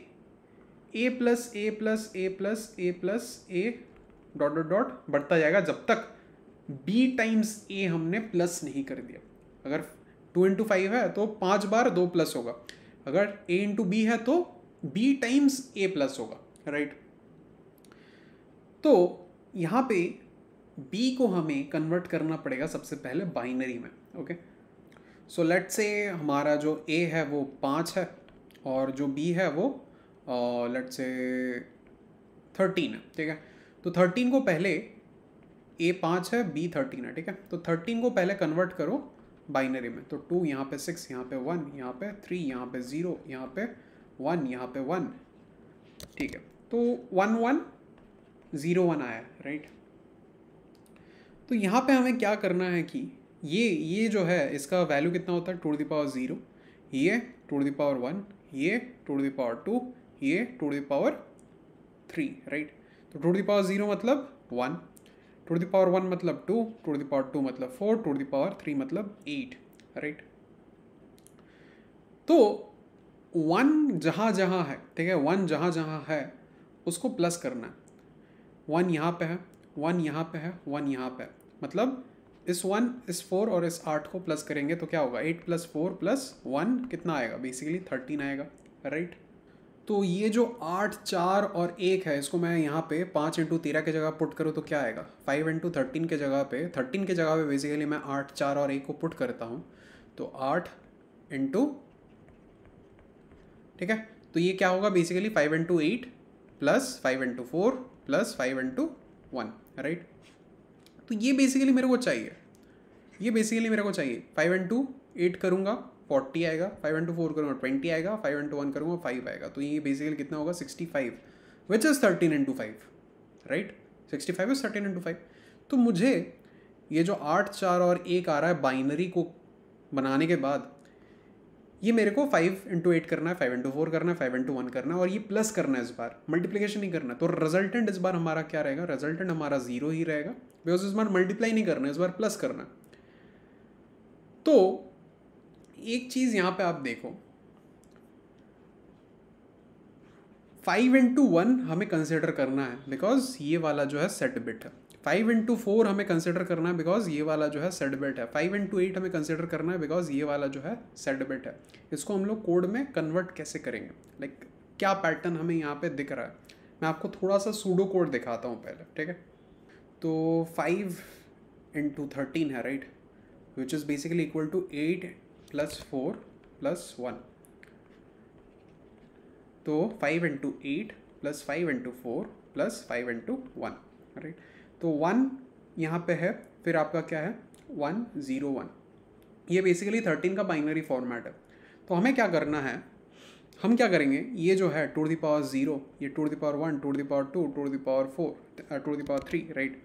A plus a plus a plus a plus a dot dot dot बढ़ता जाएगा जब तक B times ए हमने plus नहीं कर दिया अगर टू इंटू फाइव है तो पांच बार दो प्लस होगा अगर ए इंटू बी है तो बी टाइम्स ए प्लस होगा राइट right? तो यहाँ पे बी को हमें कन्वर्ट करना पड़ेगा सबसे पहले बाइनरी में ओके सो लेट से हमारा जो ए है वो पाँच है और जो बी है वो लेट से थर्टीन है ठीक है तो थर्टीन को पहले ए पाँच है बी थर्टीन है ठीक है तो थर्टीन को पहले कन्वर्ट करो बाइनरी में तो टू यहाँ पे सिक्स यहाँ पे वन यहाँ पे थ्री यहाँ पे ज़ीरो यहाँ पे वन यहाँ पे वन ठीक है तो वन वन ज़ीरो वन आया राइट तो यहाँ पे हमें क्या करना है कि ये ये जो है इसका वैल्यू कितना होता है टू द पावर ज़ीरो ये टू द पावर वन ये टू द पावर टू ये two the power three right तो टू द पावर ज़ीरो मतलब one to the power one मतलब two two the power two मतलब four two the power three मतलब eight right तो one जहाँ जहाँ है ठीक है वन जहाँ जहाँ है उसको प्लस करना है वन यहाँ पे है वन यहाँ पे है वन यहाँ पे मतलब इस वन इस फोर और इस आठ को प्लस करेंगे तो क्या होगा eight plus four plus one कितना आएगा बेसिकली थर्टीन आएगा राइट तो ये जो आठ चार और एक है इसको मैं यहाँ पे पाँच इंटू तेरह के जगह पुट करूँ तो क्या आएगा फाइव इंटू थर्टीन के जगह पे थर्टीन के जगह पे बेसिकली मैं आठ चार और एक को पुट करता हूँ तो आठ इंटू ठीक है तो ये क्या होगा basically five into eight plus five into four plus five into one right तो ये बेसिकली मेरे को चाहिए ये बेसिकली मेरे को चाहिए फाइव इंटू एट करूँगा फोर्टी आएगा फाइव इंटू फोर करूँगा ट्वेंटी आएगा फाइव इंटू वन करूँगा फाइव आएगा तो ये बेसिकली कितना होगा sixty five which is thirteen into five right sixty five is thirteen into five तो मुझे ये जो आठ चार और एक आ रहा है बाइनरी को बनाने के बाद ये मेरे को फाइव इंटू एट करना है फाइव इंटू फोर करना है फाइव इंटू वन करना है और ये प्लस करना है इस बार मल्टीप्लीकेशन नहीं करना तो रिजल्टेंट इस बार हमारा क्या रहेगा रिजल्टेंट हमारा जीरो ही रहेगा बिकॉज इस बार मल्टीप्लाई नहीं करना है इस बार प्लस करना तो एक चीज़ यहां पे आप देखो फाइव इंटू वन हमें कंसिडर करना है बिकॉज ये वाला जो है सेट बिट है फाइव इंटू फोर हमें कंसिडर करना है बिकॉज ये वाला जो है सेट है फाइव इंटू एट हमें कंसिडर करना है बिकॉज ये वाला जो है सेट है इसको हम लोग कोड में कन्वर्ट कैसे करेंगे लाइक like, क्या पैटर्न हमें यहाँ पे दिख रहा है मैं आपको थोड़ा सा सूडो कोड दिखाता हूँ पहले ठीक है तो फाइव इंटू थर्टीन है right which is basically equal to eight plus four plus one तो five into eight plus five into four plus five into one right तो वन यहाँ पे है फिर आपका क्या है वन ज़ीरो वन ये बेसिकली थर्टीन का बाइनरी फॉर्मेट है तो हमें क्या करना है हम क्या करेंगे ये जो है टू दी पावर ज़ीरो ये two the power one to the power two to the power four two the power three right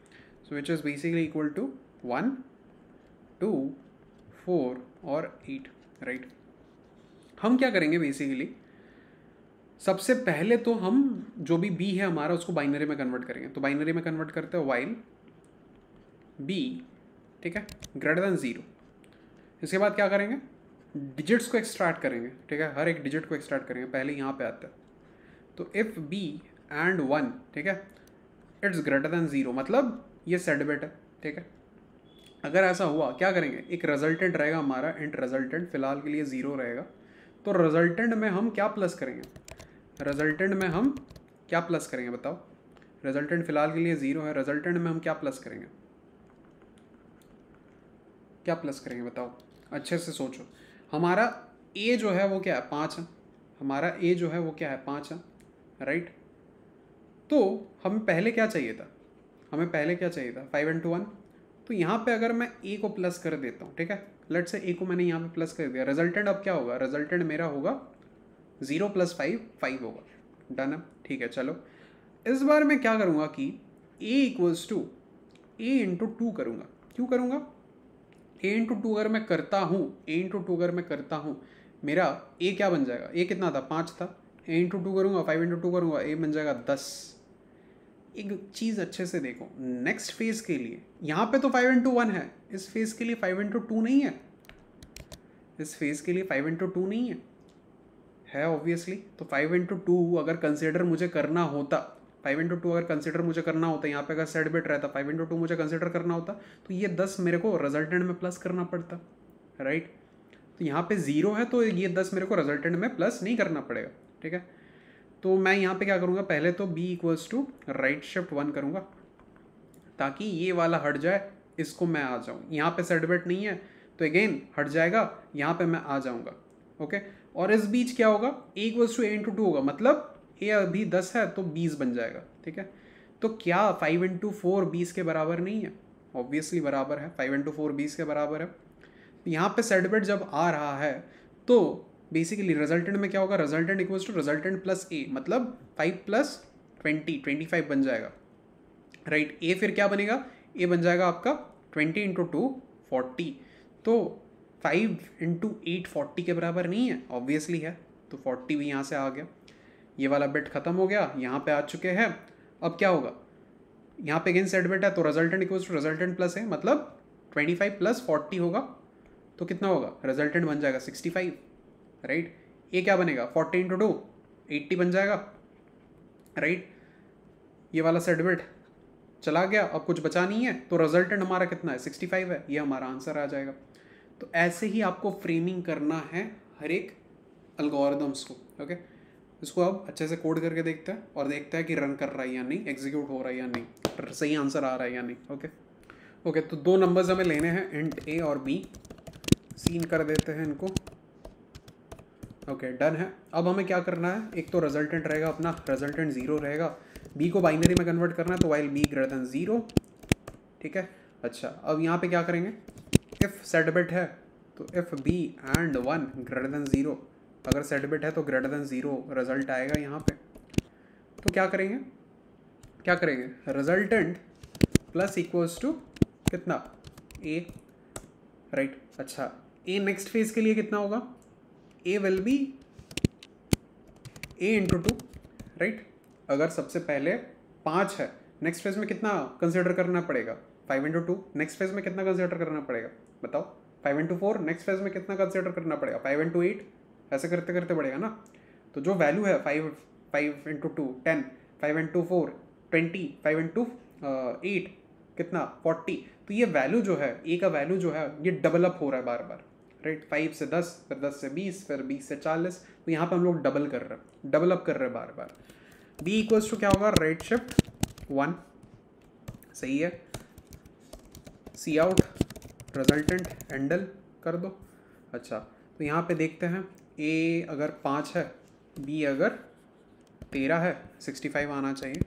so which is basically equal to one two four और एट राइट हम क्या करेंगे basically सबसे पहले तो हम जो भी बी है हमारा उसको बाइनरी में कन्वर्ट करेंगे तो बाइनरी में कन्वर्ट करते हैं वाइल बी ठीक है ग्रेटर देन ज़ीरो इसके बाद क्या करेंगे डिजिट्स को एक्सट्रैक्ट करेंगे ठीक है हर एक डिजिट को एक्सट्रैक्ट करेंगे पहले यहाँ पे आता है तो इफ़ बी एंड वन ठीक है इट्स ग्रेटर देन ज़ीरो मतलब ये सेडबेट है ठीक है अगर ऐसा हुआ क्या करेंगे एक रिजल्टेंट रहेगा हमारा एंड रिजल्टेंट फिलहाल के लिए ज़ीरो रहेगा तो रिजल्टेंट में हम क्या प्लस करेंगे रिजल्टेंट में हम क्या प्लस करेंगे बताओ रिजल्टेंट फिलहाल के लिए ज़ीरो है रिजल्टेंट में हम क्या प्लस करेंगे क्या प्लस करेंगे बताओ अच्छे से सोचो हमारा ए जो है वो क्या है पाँच है हमारा ए जो है वो क्या है पाँच है राइट तो हमें पहले क्या चाहिए था हमें पहले क्या चाहिए था फाइव इंटू वन तो यहाँ पे अगर मैं ए को प्लस कर देता हूँ ठीक है लेट से ए को मैंने यहाँ पे प्लस कर दिया रिजल्टेंट अब क्या होगा रिजल्टेंट मेरा होगा ज़ीरो प्लस फाइव फाइव होगा डन है ठीक है चलो इस बार मैं क्या करूँगा कि a equals to A into two करूँगा क्यों करूँगा ए इंटू टू अगर मैं करता हूँ ए इंटू टू अगर मैं करता हूँ मेरा ए क्या बन जाएगा ए कितना था पाँच था ए इंटू टू करूँगा फाइव इंटू टू करूँगा ए बन जाएगा दस एक चीज़ अच्छे से देखो नेक्स्ट फेज के लिए यहाँ पे तो फाइव इंटू वन है इस फेज के लिए फाइव इंटू टू नहीं है इस फेज के लिए फाइव इंटू टू नहीं है है ऑब्वियसली तो फाइव इंटू टू अगर कंसिडर मुझे करना होता फाइव इंटू टू अगर कंसिडर मुझे करना होता यहाँ पे अगर सेट बिट रहता फाइव इंटू टू मुझे कंसिडर करना होता तो ये दस मेरे को रिजल्टेंट में प्लस करना पड़ता राइट तो यहाँ पे ज़ीरो है तो ये दस मेरे को रिजल्टेंट में प्लस नहीं करना पड़ेगा ठीक है तो मैं यहाँ पे क्या करूँगा पहले तो b equals to right shift one करूँगा ताकि ये वाला हट जाए इसको मैं आ जाऊँ यहाँ पे सेट बिट नहीं है तो अगेन हट जाएगा यहाँ पे मैं आ जाऊँगा ओके okay? और इस बीच क्या होगा a equals to A into two होगा मतलब ए अभी दस है तो बीस बन जाएगा ठीक है तो क्या फाइव इंटू फोर बीस के बराबर नहीं है ऑब्वियसली बराबर है फाइव इंटू फोर बीस के बराबर है तो यहाँ पे सेडबेट जब आ रहा है तो बेसिकली रिजल्टेंट में क्या होगा resultant equals to resultant plus a मतलब five plus twenty twenty five बन जाएगा राइट right, ए फिर क्या बनेगा ए बन जाएगा आपका ट्वेंटी इंटू टू फोर्टी तो फाइव इंटू एट फोर्टी के बराबर नहीं है ऑब्वियसली है तो फोर्टी भी यहाँ से आ गया ये वाला बिट खत्म हो गया यहाँ पे आ चुके हैं अब क्या होगा यहाँ पे अगेन सेट बिट है तो resultant equals to resultant plus है मतलब ट्वेंटी फाइव प्लस फोर्टी होगा तो कितना होगा रिजल्टेंट बन जाएगा सिक्सटी फाइव राइट ये क्या बनेगा फोर्टी इंटू टू एट्टी बन जाएगा राइट ये वाला सेट बिट चला गया अब कुछ बचा नहीं है तो रिजल्टेंट हमारा कितना है सिक्सटी फाइव है ये हमारा आंसर आ जाएगा तो ऐसे ही आपको फ्रेमिंग करना है हर एक अलगोरिदम्स को ओके इसको आप अच्छे से कोड करके देखते हैं और देखते हैं कि रन कर रहा है या नहीं एग्जीक्यूट हो रहा है या नहीं सही आंसर आ रहा है या नहीं ओके ओके तो दो नंबर्स हमें लेने हैं इंट ए और बी सीन कर देते हैं इनको ओके okay, डन है अब हमें क्या करना है एक तो रिजल्टेंट रहेगा अपना रिजल्टेंट ज़ीरो रहेगा बी को बाइनरी में कन्वर्ट करना है तो while b greater than zero ठीक है अच्छा अब यहाँ पे क्या करेंगे इफ सेट बिट है तो if b and one greater than zero अगर सेट बिट है तो ग्रेटर देन ज़ीरो रिजल्ट आएगा यहाँ पे तो क्या करेंगे क्या करेंगे रिजल्टेंट प्लस इक्वल्स टू कितना ए राइट right, अच्छा ए नेक्स्ट फेज के लिए कितना होगा a will be a into two right अगर सबसे पहले पाँच है नेक्स्ट फेज में कितना कंसिडर करना पड़ेगा five into two next phase में कितना कंसिडर करना पड़ेगा बताओ five into four next phase में कितना कंसिडर करना पड़ेगा फाइव इंटू एट ऐसे करते करते बढ़ेगा ना तो जो वैल्यू है five five into two ten five into four twenty five into eight कितना फोर्टी तो ये वैल्यू जो है ए का वैल्यू जो है ये डबल अप हो रहा है बार बार राइट फाइव से दस फिर दस से बीस फिर बीस से चालीस तो यहाँ पर हम लोग डबल कर रहे हैं डबल अप कर रहे हैं बार बार बी इक्वल्स टू क्या होगा राइट शिफ्ट वन सही है सी आउट रिजल्टेंट हैंडल कर दो अच्छा तो यहाँ पे देखते हैं ए अगर पाँच है बी अगर तेरह है सिक्सटी फाइव आना चाहिए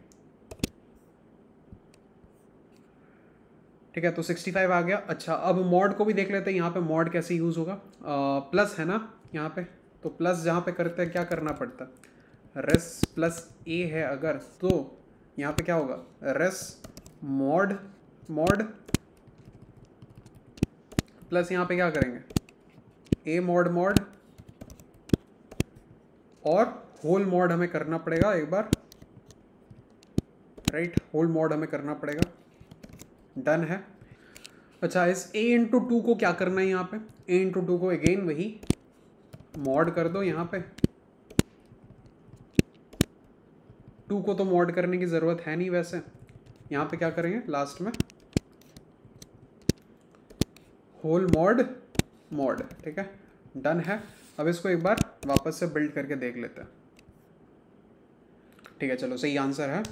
ठीक है तो सिक्सटी फाइव आ गया अच्छा अब मॉड को भी देख लेते हैं यहाँ पे मॉड कैसे यूज़ होगा आ, प्लस है ना यहाँ पे तो प्लस जहाँ पे करते हैं क्या करना पड़ता है रेस प्लस ए है अगर तो यहाँ पे क्या होगा रेस मॉड मॉड प्लस यहाँ पे क्या करेंगे ए मॉड मॉड और होल मॉड हमें करना पड़ेगा एक बार राइट होल मॉड हमें करना पड़ेगा डन है अच्छा इस ए इंटू टू को क्या करना है यहाँ पे ए इंटू टू को अगेन वही मॉड कर दो यहाँ पे टू को तो मॉड करने की ज़रूरत है नहीं वैसे यहाँ पे क्या करेंगे लास्ट में होल मॉड मॉड ठीक है डन है अब इसको एक बार वापस से बिल्ड करके देख लेते हैं ठीक है चलो सही आंसर है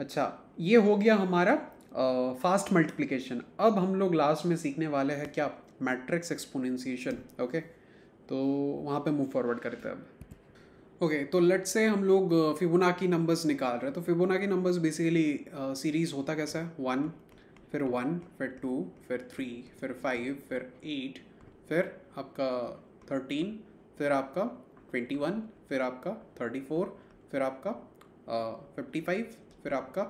अच्छा ये हो गया हमारा फास्ट मल्टीप्लिकेशन अब हम लोग लास्ट में सीखने वाले हैं क्या मैट्रिक्स एक्सपोनशिएशन ओके तो वहाँ पे मूव फॉरवर्ड करते हैं अब ओके तो लेट से हम लोग फिबोनाकी नंबर्स निकाल रहे हैं तो फिबोनाकी नंबर्स बेसिकली सीरीज़ होता कैसा है वन फिर वन फिर टू फिर थ्री फिर फाइव फिर एट फिर आपका थर्टीन फिर आपका ट्वेंटी वन फिर आपका थर्टी फोर फिर आपका फिफ्टी फाइव फिर आपका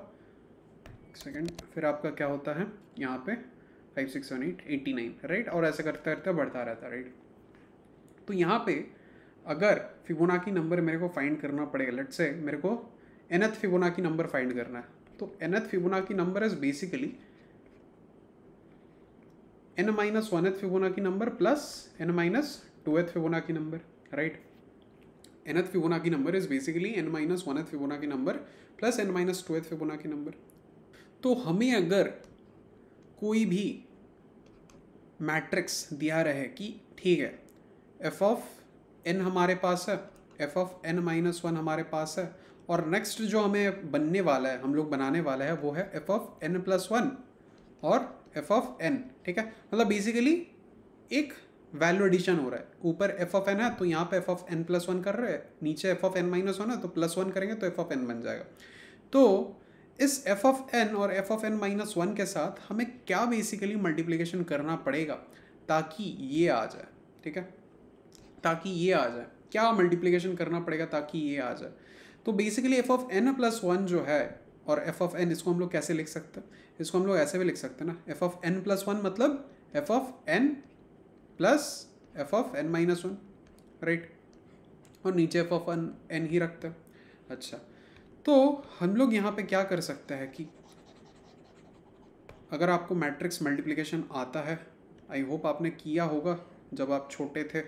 सेकेंड फिर आपका क्या होता है यहाँ पे five six one eight eighty nine right और ऐसा करते करते बढ़ता रहता है राइट तो यहाँ पे अगर फिबोना की नंबर मेरे को फाइंड करना पड़ेगा लेट से मेरे को एनथ फिबोना की नंबर फाइंड करना है तो एनथ फिबोना की number is basically n minus one th की number plus n minus two th की नंबर राइट एन एथ की number is basically n minus one th की number plus n minus two th की number तो हमें अगर कोई भी मैट्रिक्स दिया रहे कि ठीक है एफ ऑफ एन हमारे पास है F of N minus one हमारे पास है और नेक्स्ट जो हमें बनने वाला है हम लोग बनाने वाला है वो है F of n plus one और एफ ऑफ एन ठीक है मतलब बेसिकली एक वैल्यू एडिशन हो रहा है ऊपर एफ ऑफ एन है तो यहाँ पे f of n plus one कर रहे हैं नीचे F of N minus one है तो प्लस वन करेंगे तो एफ ऑफ एन बन जाएगा तो इस एफ ऑफ एन और F of N minus one के साथ हमें क्या बेसिकली मल्टीप्लीकेशन करना पड़ेगा ताकि ये आ जाए ठीक है ताकि ये आ जाए क्या मल्टीप्लीकेशन करना पड़ेगा ताकि ये आ जाए तो basically F of n plus one जो है और एफ ऑफ एन इसको हम लोग कैसे लिख सकते हैं इसको हम लोग ऐसे भी लिख सकते हैं ना f of n plus one मतलब F of n plus f of N minus one right और नीचे एफ ऑफ एन एन ही रखते हैं अच्छा तो हम लोग यहाँ पे क्या कर सकते हैं कि अगर आपको मैट्रिक्स मल्टीप्लिकेशन आता है आई होप आपने किया होगा जब आप छोटे थे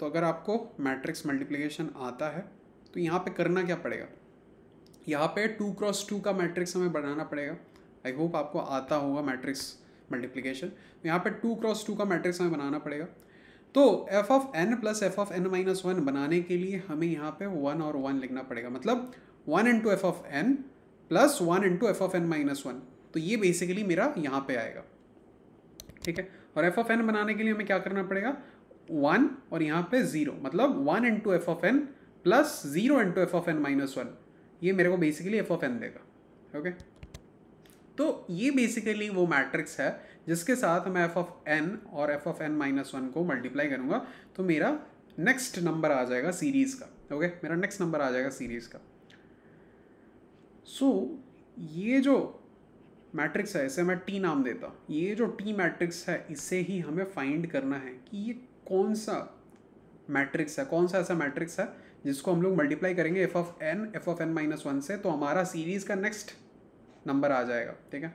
तो अगर आपको मैट्रिक्स मल्टीप्लिकेशन आता है तो यहाँ पे करना क्या पड़ेगा यहाँ पे टू क्रॉस टू का मैट्रिक्स हमें बनाना पड़ेगा आई होप आपको आता होगा मैट्रिक्स मल्टीप्लीकेशन यहाँ पे टू क्रॉस टू का मैट्रिक्स हमें बनाना पड़ेगा तो f of n plus f of N minus one बनाने के लिए हमें यहाँ पे वन और वन लिखना पड़ेगा मतलब one into f of n plus one into f of N minus one तो ये बेसिकली मेरा यहाँ पे आएगा ठीक है और एफ ऑफ एन बनाने के लिए हमें क्या करना पड़ेगा वन और यहाँ पे ज़ीरो मतलब one into f of n plus zero into f of N minus one ये मेरे को बेसिकली एफ ऑफ एन देगा ओके तो ये बेसिकली वो मैट्रिक्स है जिसके साथ मैं एफ ऑफ एन और F of N minus one को मल्टीप्लाई करूँगा तो मेरा नेक्स्ट नंबर आ जाएगा सीरीज़ का ओके okay? मेरा नेक्स्ट नंबर आ जाएगा सीरीज़ का सो so, ये जो मैट्रिक्स है इसे मैं टी नाम देता हूँ ये जो टी मैट्रिक्स है इसे ही हमें फाइंड करना है कि ये कौन सा मैट्रिक्स है कौन सा ऐसा मैट्रिक्स है जिसको हम लोग मल्टीप्लाई करेंगे f of N F of N minus one से तो हमारा सीरीज़ का नेक्स्ट नंबर आ जाएगा ठीक है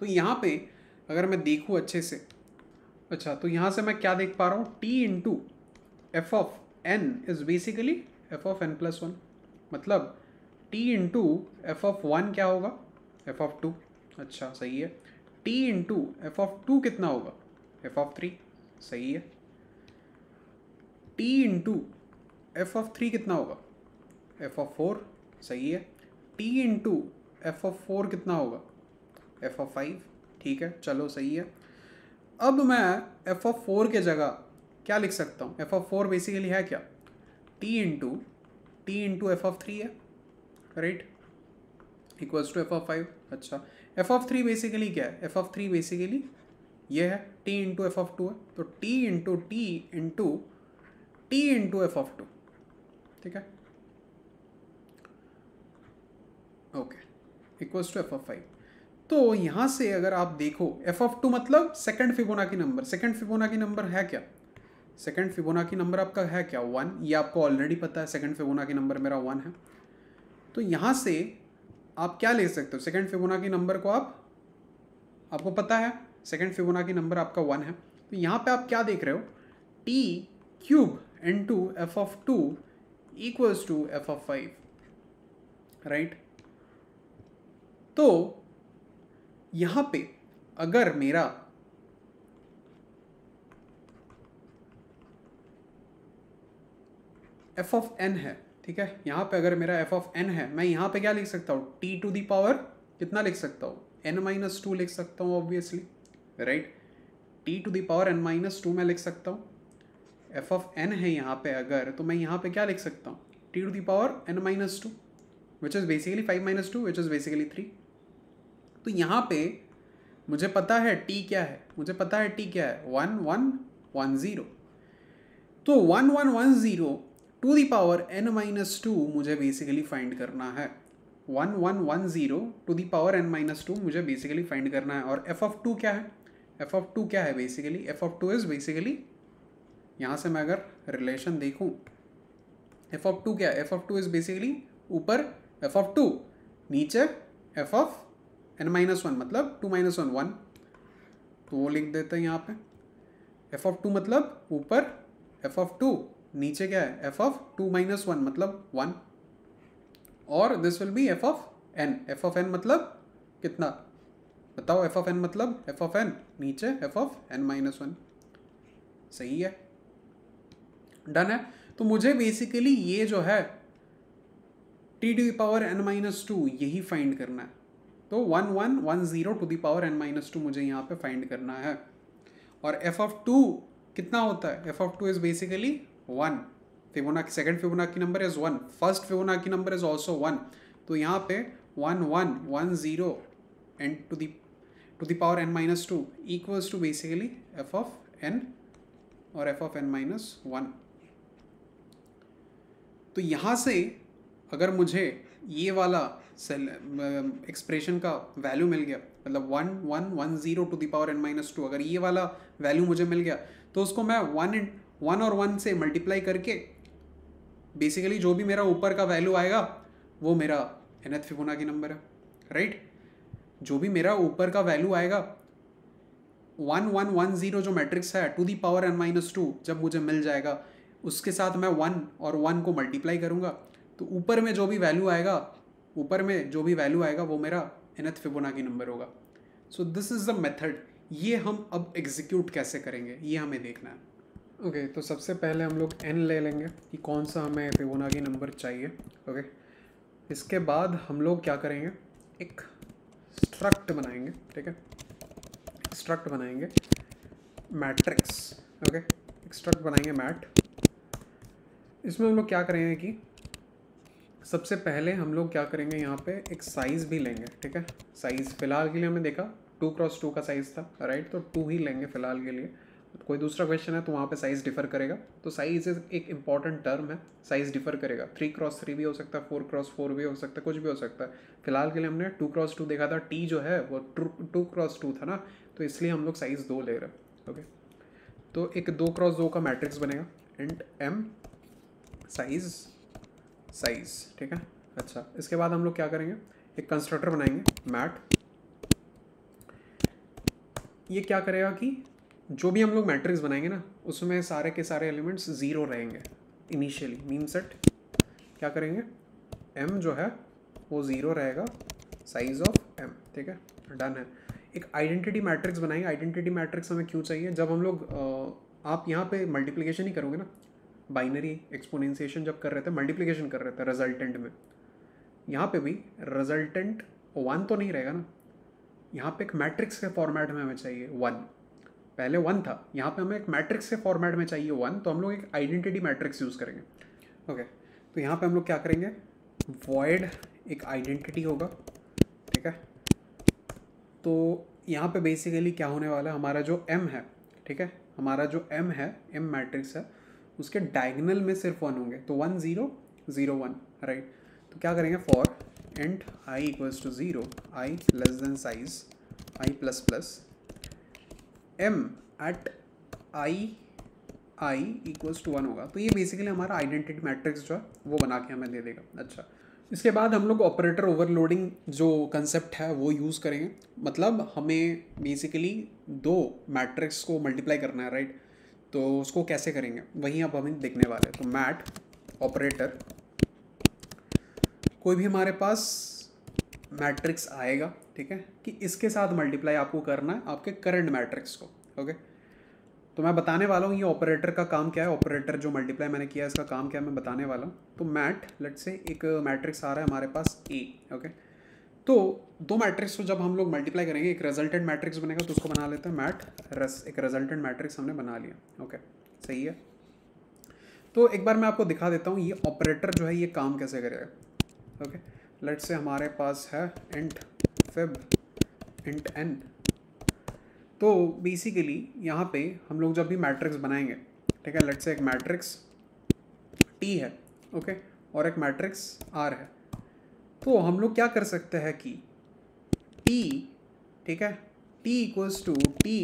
तो यहाँ पे अगर मैं देखूँ अच्छे से अच्छा तो यहाँ से मैं क्या देख पा रहा हूँ t into f of n is basically F of n plus one मतलब t into f of one क्या होगा एफ ऑफ टू अच्छा सही है t into f of two कितना होगा एफ ऑफ थ्री सही है t into f of three कितना होगा एफ ऑफ फोर सही है t into f of four कितना होगा एफ ऑफ फाइव ठीक है चलो सही है अब मैं एफ ऑफ फोर के जगह क्या लिख सकता हूँ एफ ऑफ फोर बेसिकली है क्या t into T into f of three है right equals to f of five अच्छा एफ ऑफ थ्री बेसिकली क्या है एफ ऑफ थ्री बेसिकली ये है t into f of two है तो t into T into T into f of two ठीक है okay equals to f of five तो यहां से अगर आप देखो एफ ऑफ टू मतलब सेकंड की नंबर सेकंड की नंबर है क्या सेकंड की नंबर आपका है क्या वन ये आपको ऑलरेडी पता है सेकंड की नंबर मेरा वन है तो यहां से आप क्या ले सकते हो सेकंड की नंबर को आप आपको पता है सेकंड की नंबर आपका वन है तो यहां पे आप क्या देख रहे हो t cube into f of two equals to f of five right तो यहाँ पे अगर मेरा एफ ऑफ एन है ठीक है यहाँ पे अगर मेरा एफ ऑफ एन है मैं यहाँ पे क्या लिख सकता हूँ टी टू दी पावर कितना लिख सकता हूँ एन माइनस टू लिख सकता हूँ obviously right t to the power N minus two मैं लिख सकता हूँ एफ ऑफ एन है यहाँ पे अगर तो मैं यहाँ पे क्या लिख सकता हूँ t to the power N minus two which is basically five minus two which is basically three तो यहाँ पे मुझे पता है टी क्या है मुझे पता है टी क्या है वन वन वन ज़ीरो तो one one one zero to the power N minus two मुझे बेसिकली फाइंड करना है one one one zero to the power N minus two मुझे बेसिकली फाइंड करना है और एफ ऑफ टू क्या है एफ ऑफ टू क्या है basically F of two is basically यहाँ से मैं अगर रिलेशन देखूँ एफ ऑफ टू क्या F of two is basically ऊपर एफ ऑफ टू नीचे F of N minus one मतलब टू माइनस वन वन तो वो लिख देते हैं यहाँ पे एफ ऑफ टू मतलब ऊपर एफ ऑफ टू नीचे क्या है F of two minus one मतलब वन और this will be F of N F of N मतलब कितना बताओ एफ ऑफ एन मतलब एफ ऑफ एन नीचे F of N minus one सही है डन है तो मुझे बेसिकली ये जो है T to power N minus two यही फाइंड करना है तो one one one zero to the power N minus two मुझे यहाँ पे फाइंड करना है और एफ ऑफ टू कितना होता है F of two is basically one Fibonacci second की नंबर इज़ वन फर्स्ट की नंबर इज़ ऑल्सो वन तो यहाँ पे one one one zero N to the to power N minus two equals to basically F of N और F of N minus one तो यहाँ से अगर मुझे ये वाला सेल एक्सप्रेशन का वैल्यू मिल गया मतलब one one one zero to the power N minus two अगर ये वाला वैल्यू मुझे मिल गया तो उसको मैं वन एंड वन और वन से मल्टीप्लाई करके बेसिकली जो भी मेरा ऊपर का वैल्यू आएगा वो मेरा एन एथ फिफोना की नंबर है राइट जो भी मेरा ऊपर का वैल्यू आएगा वन वन वन ज़ीरो जो मैट्रिक्स है to the power N minus two जब मुझे मिल जाएगा उसके साथ मैं वन और वन को मल्टीप्लाई करूँगा तो ऊपर में जो भी वैल्यू आएगा ऊपर में जो भी वैल्यू आएगा वो मेरा एनथ की नंबर होगा so this is the method ये हम अब एग्जीक्यूट कैसे करेंगे ये हमें देखना है ओके okay, तो सबसे पहले हम लोग एन ले लेंगे कि कौन सा हमें फिबोना की नंबर चाहिए ओके okay. इसके बाद हम लोग क्या करेंगे एक स्ट्रक्ट बनाएंगे ठीक है स्ट्रक्ट बनाएंगे मैट्रिक्स ओके okay. एक स्ट्रक्ट बनाएंगे मैट इसमें हम लोग क्या करेंगे कि सबसे पहले हम लोग क्या करेंगे यहाँ पे एक साइज़ भी लेंगे ठीक है साइज़ फ़िलहाल के लिए हमने देखा टू क्रॉस टू का साइज़ था राइट तो टू ही लेंगे फ़िलहाल के लिए कोई दूसरा क्वेश्चन है तो वहाँ पे साइज़ डिफर करेगा तो साइज़ एक इंपॉर्टेंट टर्म है साइज़ डिफर करेगा थ्री क्रॉस थ्री भी हो सकता है फोर क्रॉस फोर भी हो सकता है कुछ भी हो सकता है फिलहाल के लिए हमने टू क्रॉस टू देखा था टी जो है वो टू क्रॉस टू था ना तो इसलिए हम लोग साइज़ दो ले रहे हैं ओके तो एक दो क्रॉस दो का मैट्रिक्स बनेगा एंड एम साइज साइज ठीक है अच्छा इसके बाद हम लोग क्या करेंगे एक कंस्ट्रक्टर बनाएंगे मैट ये क्या करेगा कि जो भी हम लोग मैट्रिक्स बनाएंगे ना उसमें सारे के सारे एलिमेंट्स ज़ीरो रहेंगे इनिशियली मीन सेट क्या करेंगे एम जो है वो ज़ीरो रहेगा साइज ऑफ एम ठीक है डन है एक आइडेंटिटी मैट्रिक्स बनाएंगे आइडेंटिटी मैट्रिक्स हमें क्यों चाहिए जब हम लोग आप यहाँ पे मल्टीप्लिकेशन ही करोगे ना बाइनरी एक्सपोनेंशिएशन जब कर रहे थे मल्टीप्लिकेशन कर रहे थे रिजल्टेंट में यहाँ पे भी रिजल्टेंट वन तो नहीं रहेगा ना यहाँ पे एक मैट्रिक्स के फॉर्मेट में हमें चाहिए वन पहले वन था यहाँ पे हमें एक मैट्रिक्स के फॉर्मेट में चाहिए वन तो हम लोग एक आइडेंटिटी मैट्रिक्स यूज़ करेंगे ओके okay, तो यहाँ पे हम लोग क्या करेंगे वॉइड एक आइडेंटिटी होगा ठीक है तो यहाँ पे बेसिकली क्या होने वाला है हमारा जो एम है ठीक है हमारा जो एम है एम मैट्रिक्स है उसके डायगनल में सिर्फ वन होंगे तो one zero zero one right तो क्या करेंगे for and I equals to zero I less than size I plus plus M at I I equals to one होगा तो ये बेसिकली हमारा आइडेंटिटी मैट्रिक्स जो है वो बना के हमें दे देगा अच्छा इसके बाद हम लोग ऑपरेटर ओवरलोडिंग जो कंसेप्ट है वो यूज़ करेंगे मतलब हमें बेसिकली दो मैट्रिक्स को मल्टीप्लाई करना है राइट तो उसको कैसे करेंगे वहीं अब हमें देखने वाले हैं तो मैट ऑपरेटर कोई भी हमारे पास मैट्रिक्स आएगा ठीक है कि इसके साथ मल्टीप्लाई आपको करना है आपके करंट मैट्रिक्स को ओके तो मैं बताने वाला हूँ ये ऑपरेटर का काम क्या है ऑपरेटर जो मल्टीप्लाई मैंने किया इसका काम क्या है मैं बताने वाला हूँ तो मैट लेट से एक मैट्रिक्स आ रहा है हमारे पास ए ओके तो दो मैट्रिक्स को जब हम लोग मल्टीप्लाई करेंगे एक रिजल्टेंट मैट्रिक्स बनेगा तो उसको बना लेते हैं मैट रस एक रिजल्टेंट मैट्रिक्स हमने बना लिया ओके सही है तो एक बार मैं आपको दिखा देता हूँ ये ऑपरेटर जो है ये काम कैसे करेगा ओके लेट से हमारे पास है इंट फिब इंट एन तो बेसिकली यहाँ पे हम लोग जब भी मैट्रिक्स बनाएंगे ठीक है लेट से एक मैट्रिक्स टी है ओके और एक मैट्रिक्स आर है तो हम लोग क्या कर सकते हैं कि टी ठीक है T equals to T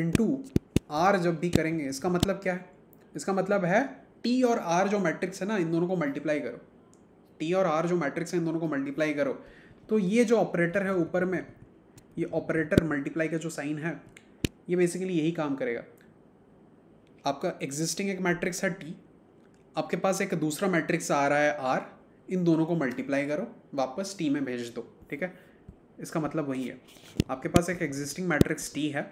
into R जब भी करेंगे इसका मतलब क्या है इसका मतलब है टी और आर जो मैट्रिक्स है ना इन दोनों को मल्टीप्लाई करो टी और आर जो मैट्रिक्स है इन दोनों को मल्टीप्लाई करो तो ये जो ऑपरेटर है ऊपर में ये ऑपरेटर मल्टीप्लाई का जो साइन है ये बेसिकली यही काम करेगा आपका एग्जिस्टिंग एक मैट्रिक्स है टी आपके पास एक दूसरा मैट्रिक्स आ रहा है आर इन दोनों को मल्टीप्लाई करो वापस टी में भेज दो ठीक है इसका मतलब वही है आपके पास एक एग्जिस्टिंग मैट्रिक्स टी है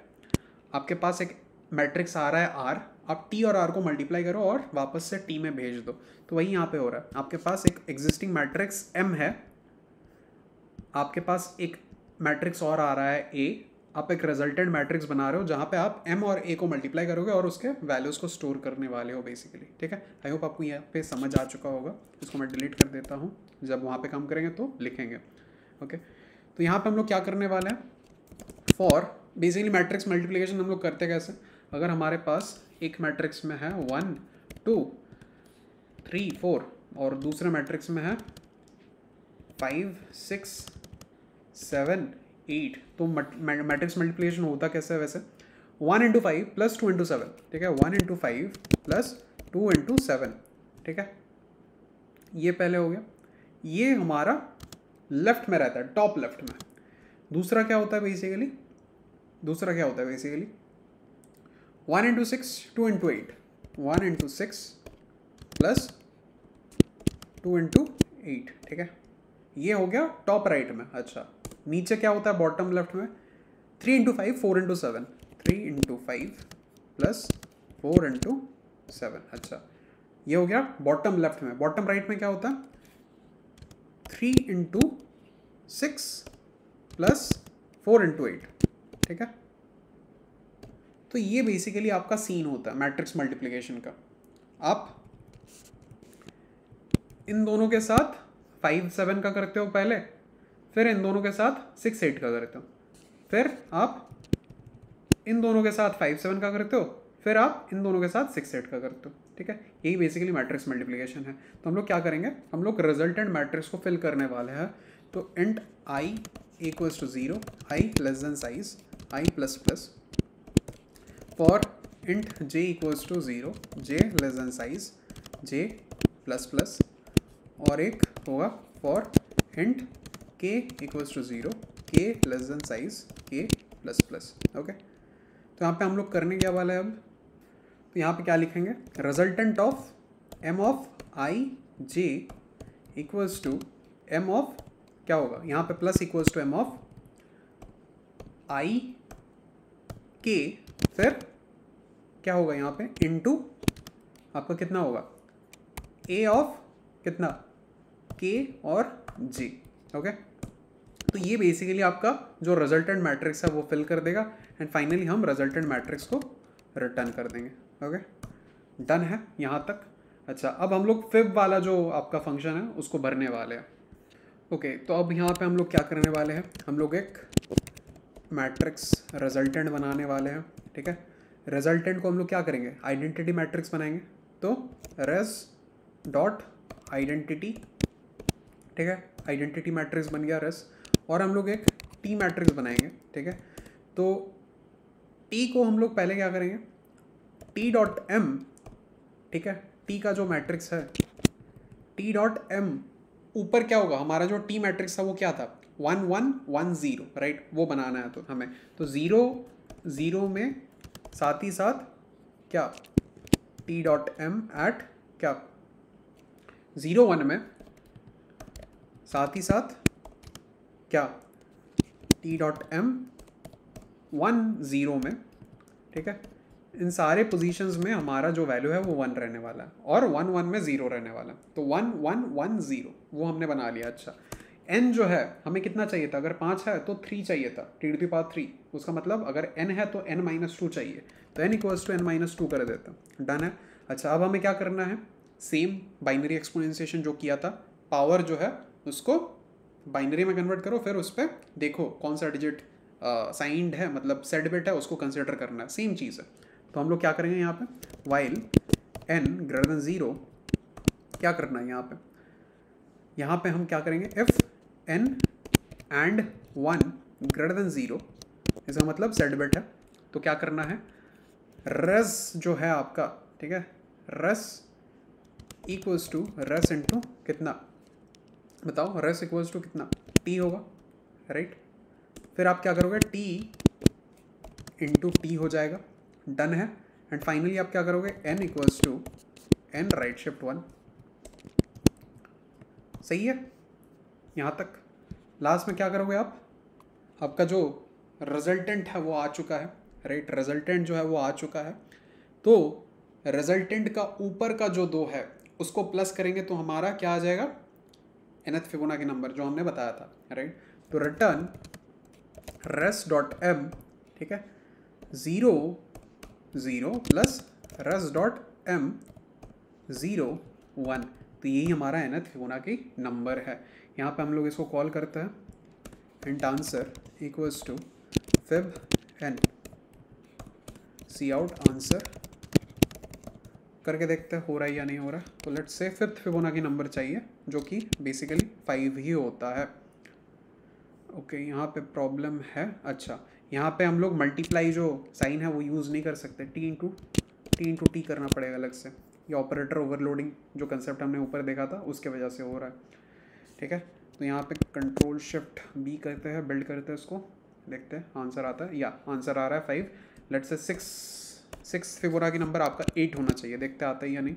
आपके पास एक मैट्रिक्स आ रहा है आर आप टी और आर को मल्टीप्लाई करो और वापस से टी में भेज दो तो वही यहाँ पे हो रहा है आपके पास एक एग्जिस्टिंग मैट्रिक्स एम है आपके पास एक मैट्रिक्स और आ रहा है ए आप एक रिजल्टेंट मैट्रिक्स बना रहे हो जहाँ पे आप एम और ए को मल्टीप्लाई करोगे और उसके वैल्यूज़ को स्टोर करने वाले हो बेसिकली ठीक है आई होप आपको यहाँ पे समझ आ चुका होगा इसको मैं डिलीट कर देता हूँ जब वहाँ पे काम करेंगे तो लिखेंगे ओके तो यहाँ पे हम लोग क्या करने वाले हैं फॉर बेसिकली मैट्रिक्स मल्टीप्लीकेशन हम लोग करते कैसे अगर हमारे पास एक मैट्रिक्स में है वन टू थ्री फोर और दूसरे मैट्रिक्स में है फाइव सिक्स सेवन एट तो मैट्रिक्स मल्टीप्लीकेशन होता कैसे है वैसे one into five plus two into seven ठीक है one into five plus two into seven ठीक है ये पहले हो गया ये हमारा लेफ्ट में रहता है टॉप लेफ्ट में दूसरा क्या होता है बेसिकली दूसरा क्या होता है basically one into six two into eight one into six plus two into eight ठीक है ये हो गया टॉप राइट में अच्छा नीचे क्या होता है बॉटम लेफ्ट में three into five four into seven three into five plus four into seven अच्छा ये हो गया बॉटम लेफ्ट में बॉटम राइट में क्या होता है three into six plus four into eight ठीक है तो ये बेसिकली आपका सीन होता है मैट्रिक्स मल्टीप्लीकेशन का आप इन दोनों के साथ फाइव सेवन का करते हो पहले फिर इन दोनों के साथ सिक्स एट का करते हो फिर आप इन दोनों के साथ फाइव सेवन का करते हो फिर आप इन दोनों के साथ सिक्स एट का करते हो ठीक है यही बेसिकली मैट्रिक्स मल्टीप्लीकेशन है तो हम लोग क्या करेंगे हम लोग रिजल्टेंट मैट्रिक्स को फिल करने वाले हैं तो int I equals to zero I plus than size I plus plus for int J equals to zero J less than size J plus plus और एक होगा for int k equals to zero K less than size K plus plus okay तो यहाँ पे हम लोग करने क्या वाला है अब तो यहाँ पे क्या लिखेंगे resultant of M of I J equals to M of क्या होगा यहाँ पे plus equals to M of I K फिर क्या होगा यहाँ पे इनटू आपका कितना होगा ए ऑफ कितना के और जी ओके okay? तो ये बेसिकली आपका जो रिजल्टेंट मैट्रिक्स है वो फिल कर देगा एंड फाइनली हम रिजल्टेंट मैट्रिक्स को रिटर्न कर देंगे ओके डन है यहाँ तक अच्छा अब हम लोग फिफ वाला जो आपका फंक्शन है उसको भरने वाले हैं ओके तो अब यहाँ पे हम लोग क्या करने वाले हैं हम लोग एक मैट्रिक्स रिजल्टेंट बनाने वाले हैं ठीक है रिजल्टेंट को हम लोग क्या करेंगे आइडेंटिटी मैट्रिक्स बनाएंगे तो रेज डॉट आइडेंटिटी ठीक है आइडेंटिटी मैट्रिक्स बन गया रेस्ट और हम लोग एक टी मैट्रिक्स बनाएंगे ठीक है तो टी को हम लोग पहले क्या करेंगे टी डॉट एम ठीक है टी का जो मैट्रिक्स है टी डॉट एम ऊपर क्या होगा हमारा जो टी मैट्रिक्स था वो क्या था one one one zero right वो बनाना है तो हमें तो ज़ीरो ज़ीरो में साथ ही साथ क्या टी डॉट एम एट क्या ज़ीरो वन में साथ ही साथ क्या T dot M one zero में ठीक है इन सारे पोजीशंस में हमारा जो वैल्यू है वो वन रहने वाला है और वन वन में ज़ीरो रहने वाला तो वन वन वन ज़ीरो वो हमने बना लिया अच्छा एन जो है हमें कितना चाहिए था अगर पाँच है तो थ्री चाहिए था टी डी पावर थ्री उसका मतलब अगर एन है तो एन माइनस टू चाहिए तो N equals to N minus two कर देता डन है अच्छा अब हमें क्या करना है सेम बाइनरी एक्सपोनेंसेशन जो किया था पावर जो है उसको बाइनरी में कन्वर्ट करो फिर उस पर देखो कौन सा डिजिट साइंड है मतलब सेट बिट है उसको कंसिडर करना है सेम चीज़ है तो हम लोग क्या करेंगे यहाँ पे while N greater than zero क्या करना है यहाँ पे यहाँ पे हम क्या करेंगे if N and one greater than zero इसका मतलब सेट बिट है तो क्या करना है रस जो है आपका ठीक है रस इक्वल्स टू रस इंटू कितना बताओ रेस इक्वल्स टू कितना टी होगा राइट फिर आप क्या करोगे टी इंटू टी हो जाएगा डन है एंड फाइनली आप क्या करोगे N equals to N right shift one सही है यहाँ तक लास्ट में क्या करोगे आप आपका जो रिजल्टेंट है वो आ चुका है राइट right? रिजल्टेंट जो है वो आ चुका है तो रिजल्टेंट का ऊपर का जो दो है उसको प्लस करेंगे तो हमारा क्या आ जाएगा एन एथ फिबोना के नंबर जो हमने बताया था राइट तो रिटर्न रस डॉट एम ठीक है zero zero plus res dot M zero one तो यही हमारा एन एथ फिबोना की नंबर है यहाँ पे हम लोग इसको कॉल करते हैं and answer equals to fib N cout answer करके देखते हैं हो रहा है या नहीं हो रहा तो लेट्स से फिफ्थ फिबोना की नंबर चाहिए जो कि बेसिकली फाइव ही होता है ओके okay, यहाँ पे प्रॉब्लम है अच्छा यहाँ पे हम लोग मल्टीप्लाई जो साइन है वो यूज़ नहीं कर सकते T into T into T करना पड़ेगा अलग से ये ऑपरेटर ओवरलोडिंग जो कंसेप्ट हमने ऊपर देखा था उसके वजह से हो रहा है ठीक है तो यहाँ पे कंट्रोल शिफ्ट बी करते हैं बिल्ड करते हैं उसको देखते हैं आंसर आता है या आंसर आ रहा है फाइव लेट से सिक्स सिक्स फिगोरा की नंबर आपका एट होना चाहिए देखते आता है या नहीं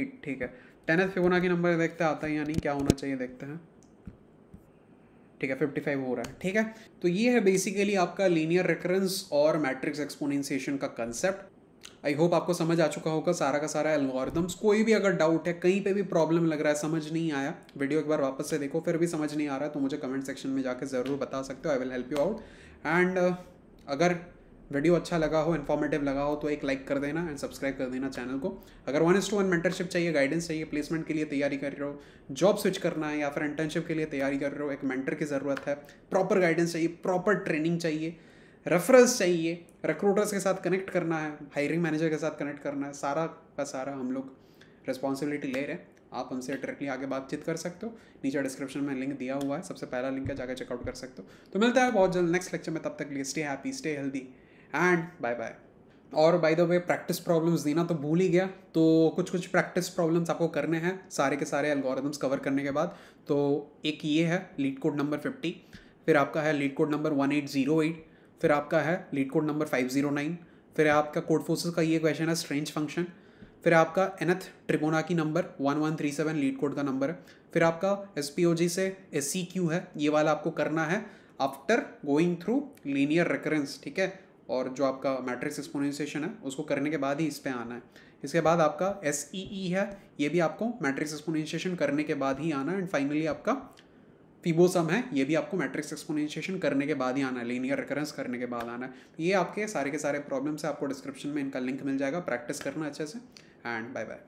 एट ठीक है टेन एस फिबोना की नंबर देखते आता है या नहीं क्या होना चाहिए देखते हैं ठीक है फिफ्टी फाइव हो रहा है ठीक है तो ये है बेसिकली आपका लीनियर रेफरेंस और मैट्रिक्स एक्सपोनेंसिएशन का कंसेप्ट आई होप आपको समझ आ चुका होगा सारा का सारा एल्गोरिदम्स कोई भी अगर डाउट है कहीं पे भी प्रॉब्लम लग रहा है समझ नहीं आया वीडियो एक बार वापस से देखो फिर भी समझ नहीं आ रहा है तो मुझे कमेंट सेक्शन में जाकर ज़रूर बता सकते हो I will help you out and अगर वीडियो अच्छा लगा हो इन्फॉर्मेटिव लगा हो तो एक लाइक कर देना एंड सब्सक्राइब कर देना चैनल को अगर one is to one mentorship चाहिए गाइडेंस चाहिए प्लेसमेंट के लिए तैयारी कर रहे हो जॉब स्विच करना है या फिर इंटर्नशिप के लिए तैयारी कर रहे हो एक मेंटर की ज़रूरत है प्रॉपर गाइडेंस चाहिए प्रॉपर ट्रेनिंग चाहिए रेफरेंस चाहिए रिक्रूटर्स के साथ कनेक्ट करना है हायरिंग मैनेजर के साथ कनेक्ट करना है सारा का सारा हम लोग रिस्पॉन्सिबिलिटी ले रहे हैं आप हमसे डायरेक्टली आगे बातचीत कर सकते हो नीचे डिस्क्रिप्शन में लिंक दिया हुआ है सबसे पहला लिंक है जाकर चेकआउट कर सकते हो तो मिलता है बहुत जल्द नेक्स्ट लेक्चर में तब तक लिए stay happy stay healthy and bye bye और by the way practice problems देना तो भूल ही गया तो कुछ कुछ प्रैक्टिस प्रॉब्लम्स आपको करने हैं सारे के सारे एल्गोरिदम्स कवर करने के बाद तो एक ये है लीड कोड नंबर फिफ्टी फिर आपका है LeetCode number one eight zero eight फिर आपका है LeetCode number five zero nine फिर आपका कोड फोर्सेस का ये क्वेश्चन है स्ट्रेंज फंक्शन फिर आपका एनथ ट्रिबोना की number one one three seven LeetCode का नंबर है फिर आपका एस पी ओ जी से एस सी क्यू है ये वाला आपको करना है after going through linear recurrence ठीक है और जो आपका मैट्रिक्स एक्सपोनेंसेशन है उसको करने के बाद ही इस पर आना है इसके बाद आपका एस ई ई है ये भी आपको मैट्रिक्स एक्सपोनेंशिएशन करने के बाद ही आना है एंड फाइनली आपका फिबोसम है ये भी आपको मैट्रिक्स एक्सपोनेंशिएशन करने के बाद ही आना है लीनियर रिकरेंस करने के बाद आना है तो ये आपके सारे के सारे प्रॉब्लम्स है आपको डिस्क्रिप्शन में इनका लिंक मिल जाएगा प्रैक्टिस करना अच्छे से एंड बाय बाय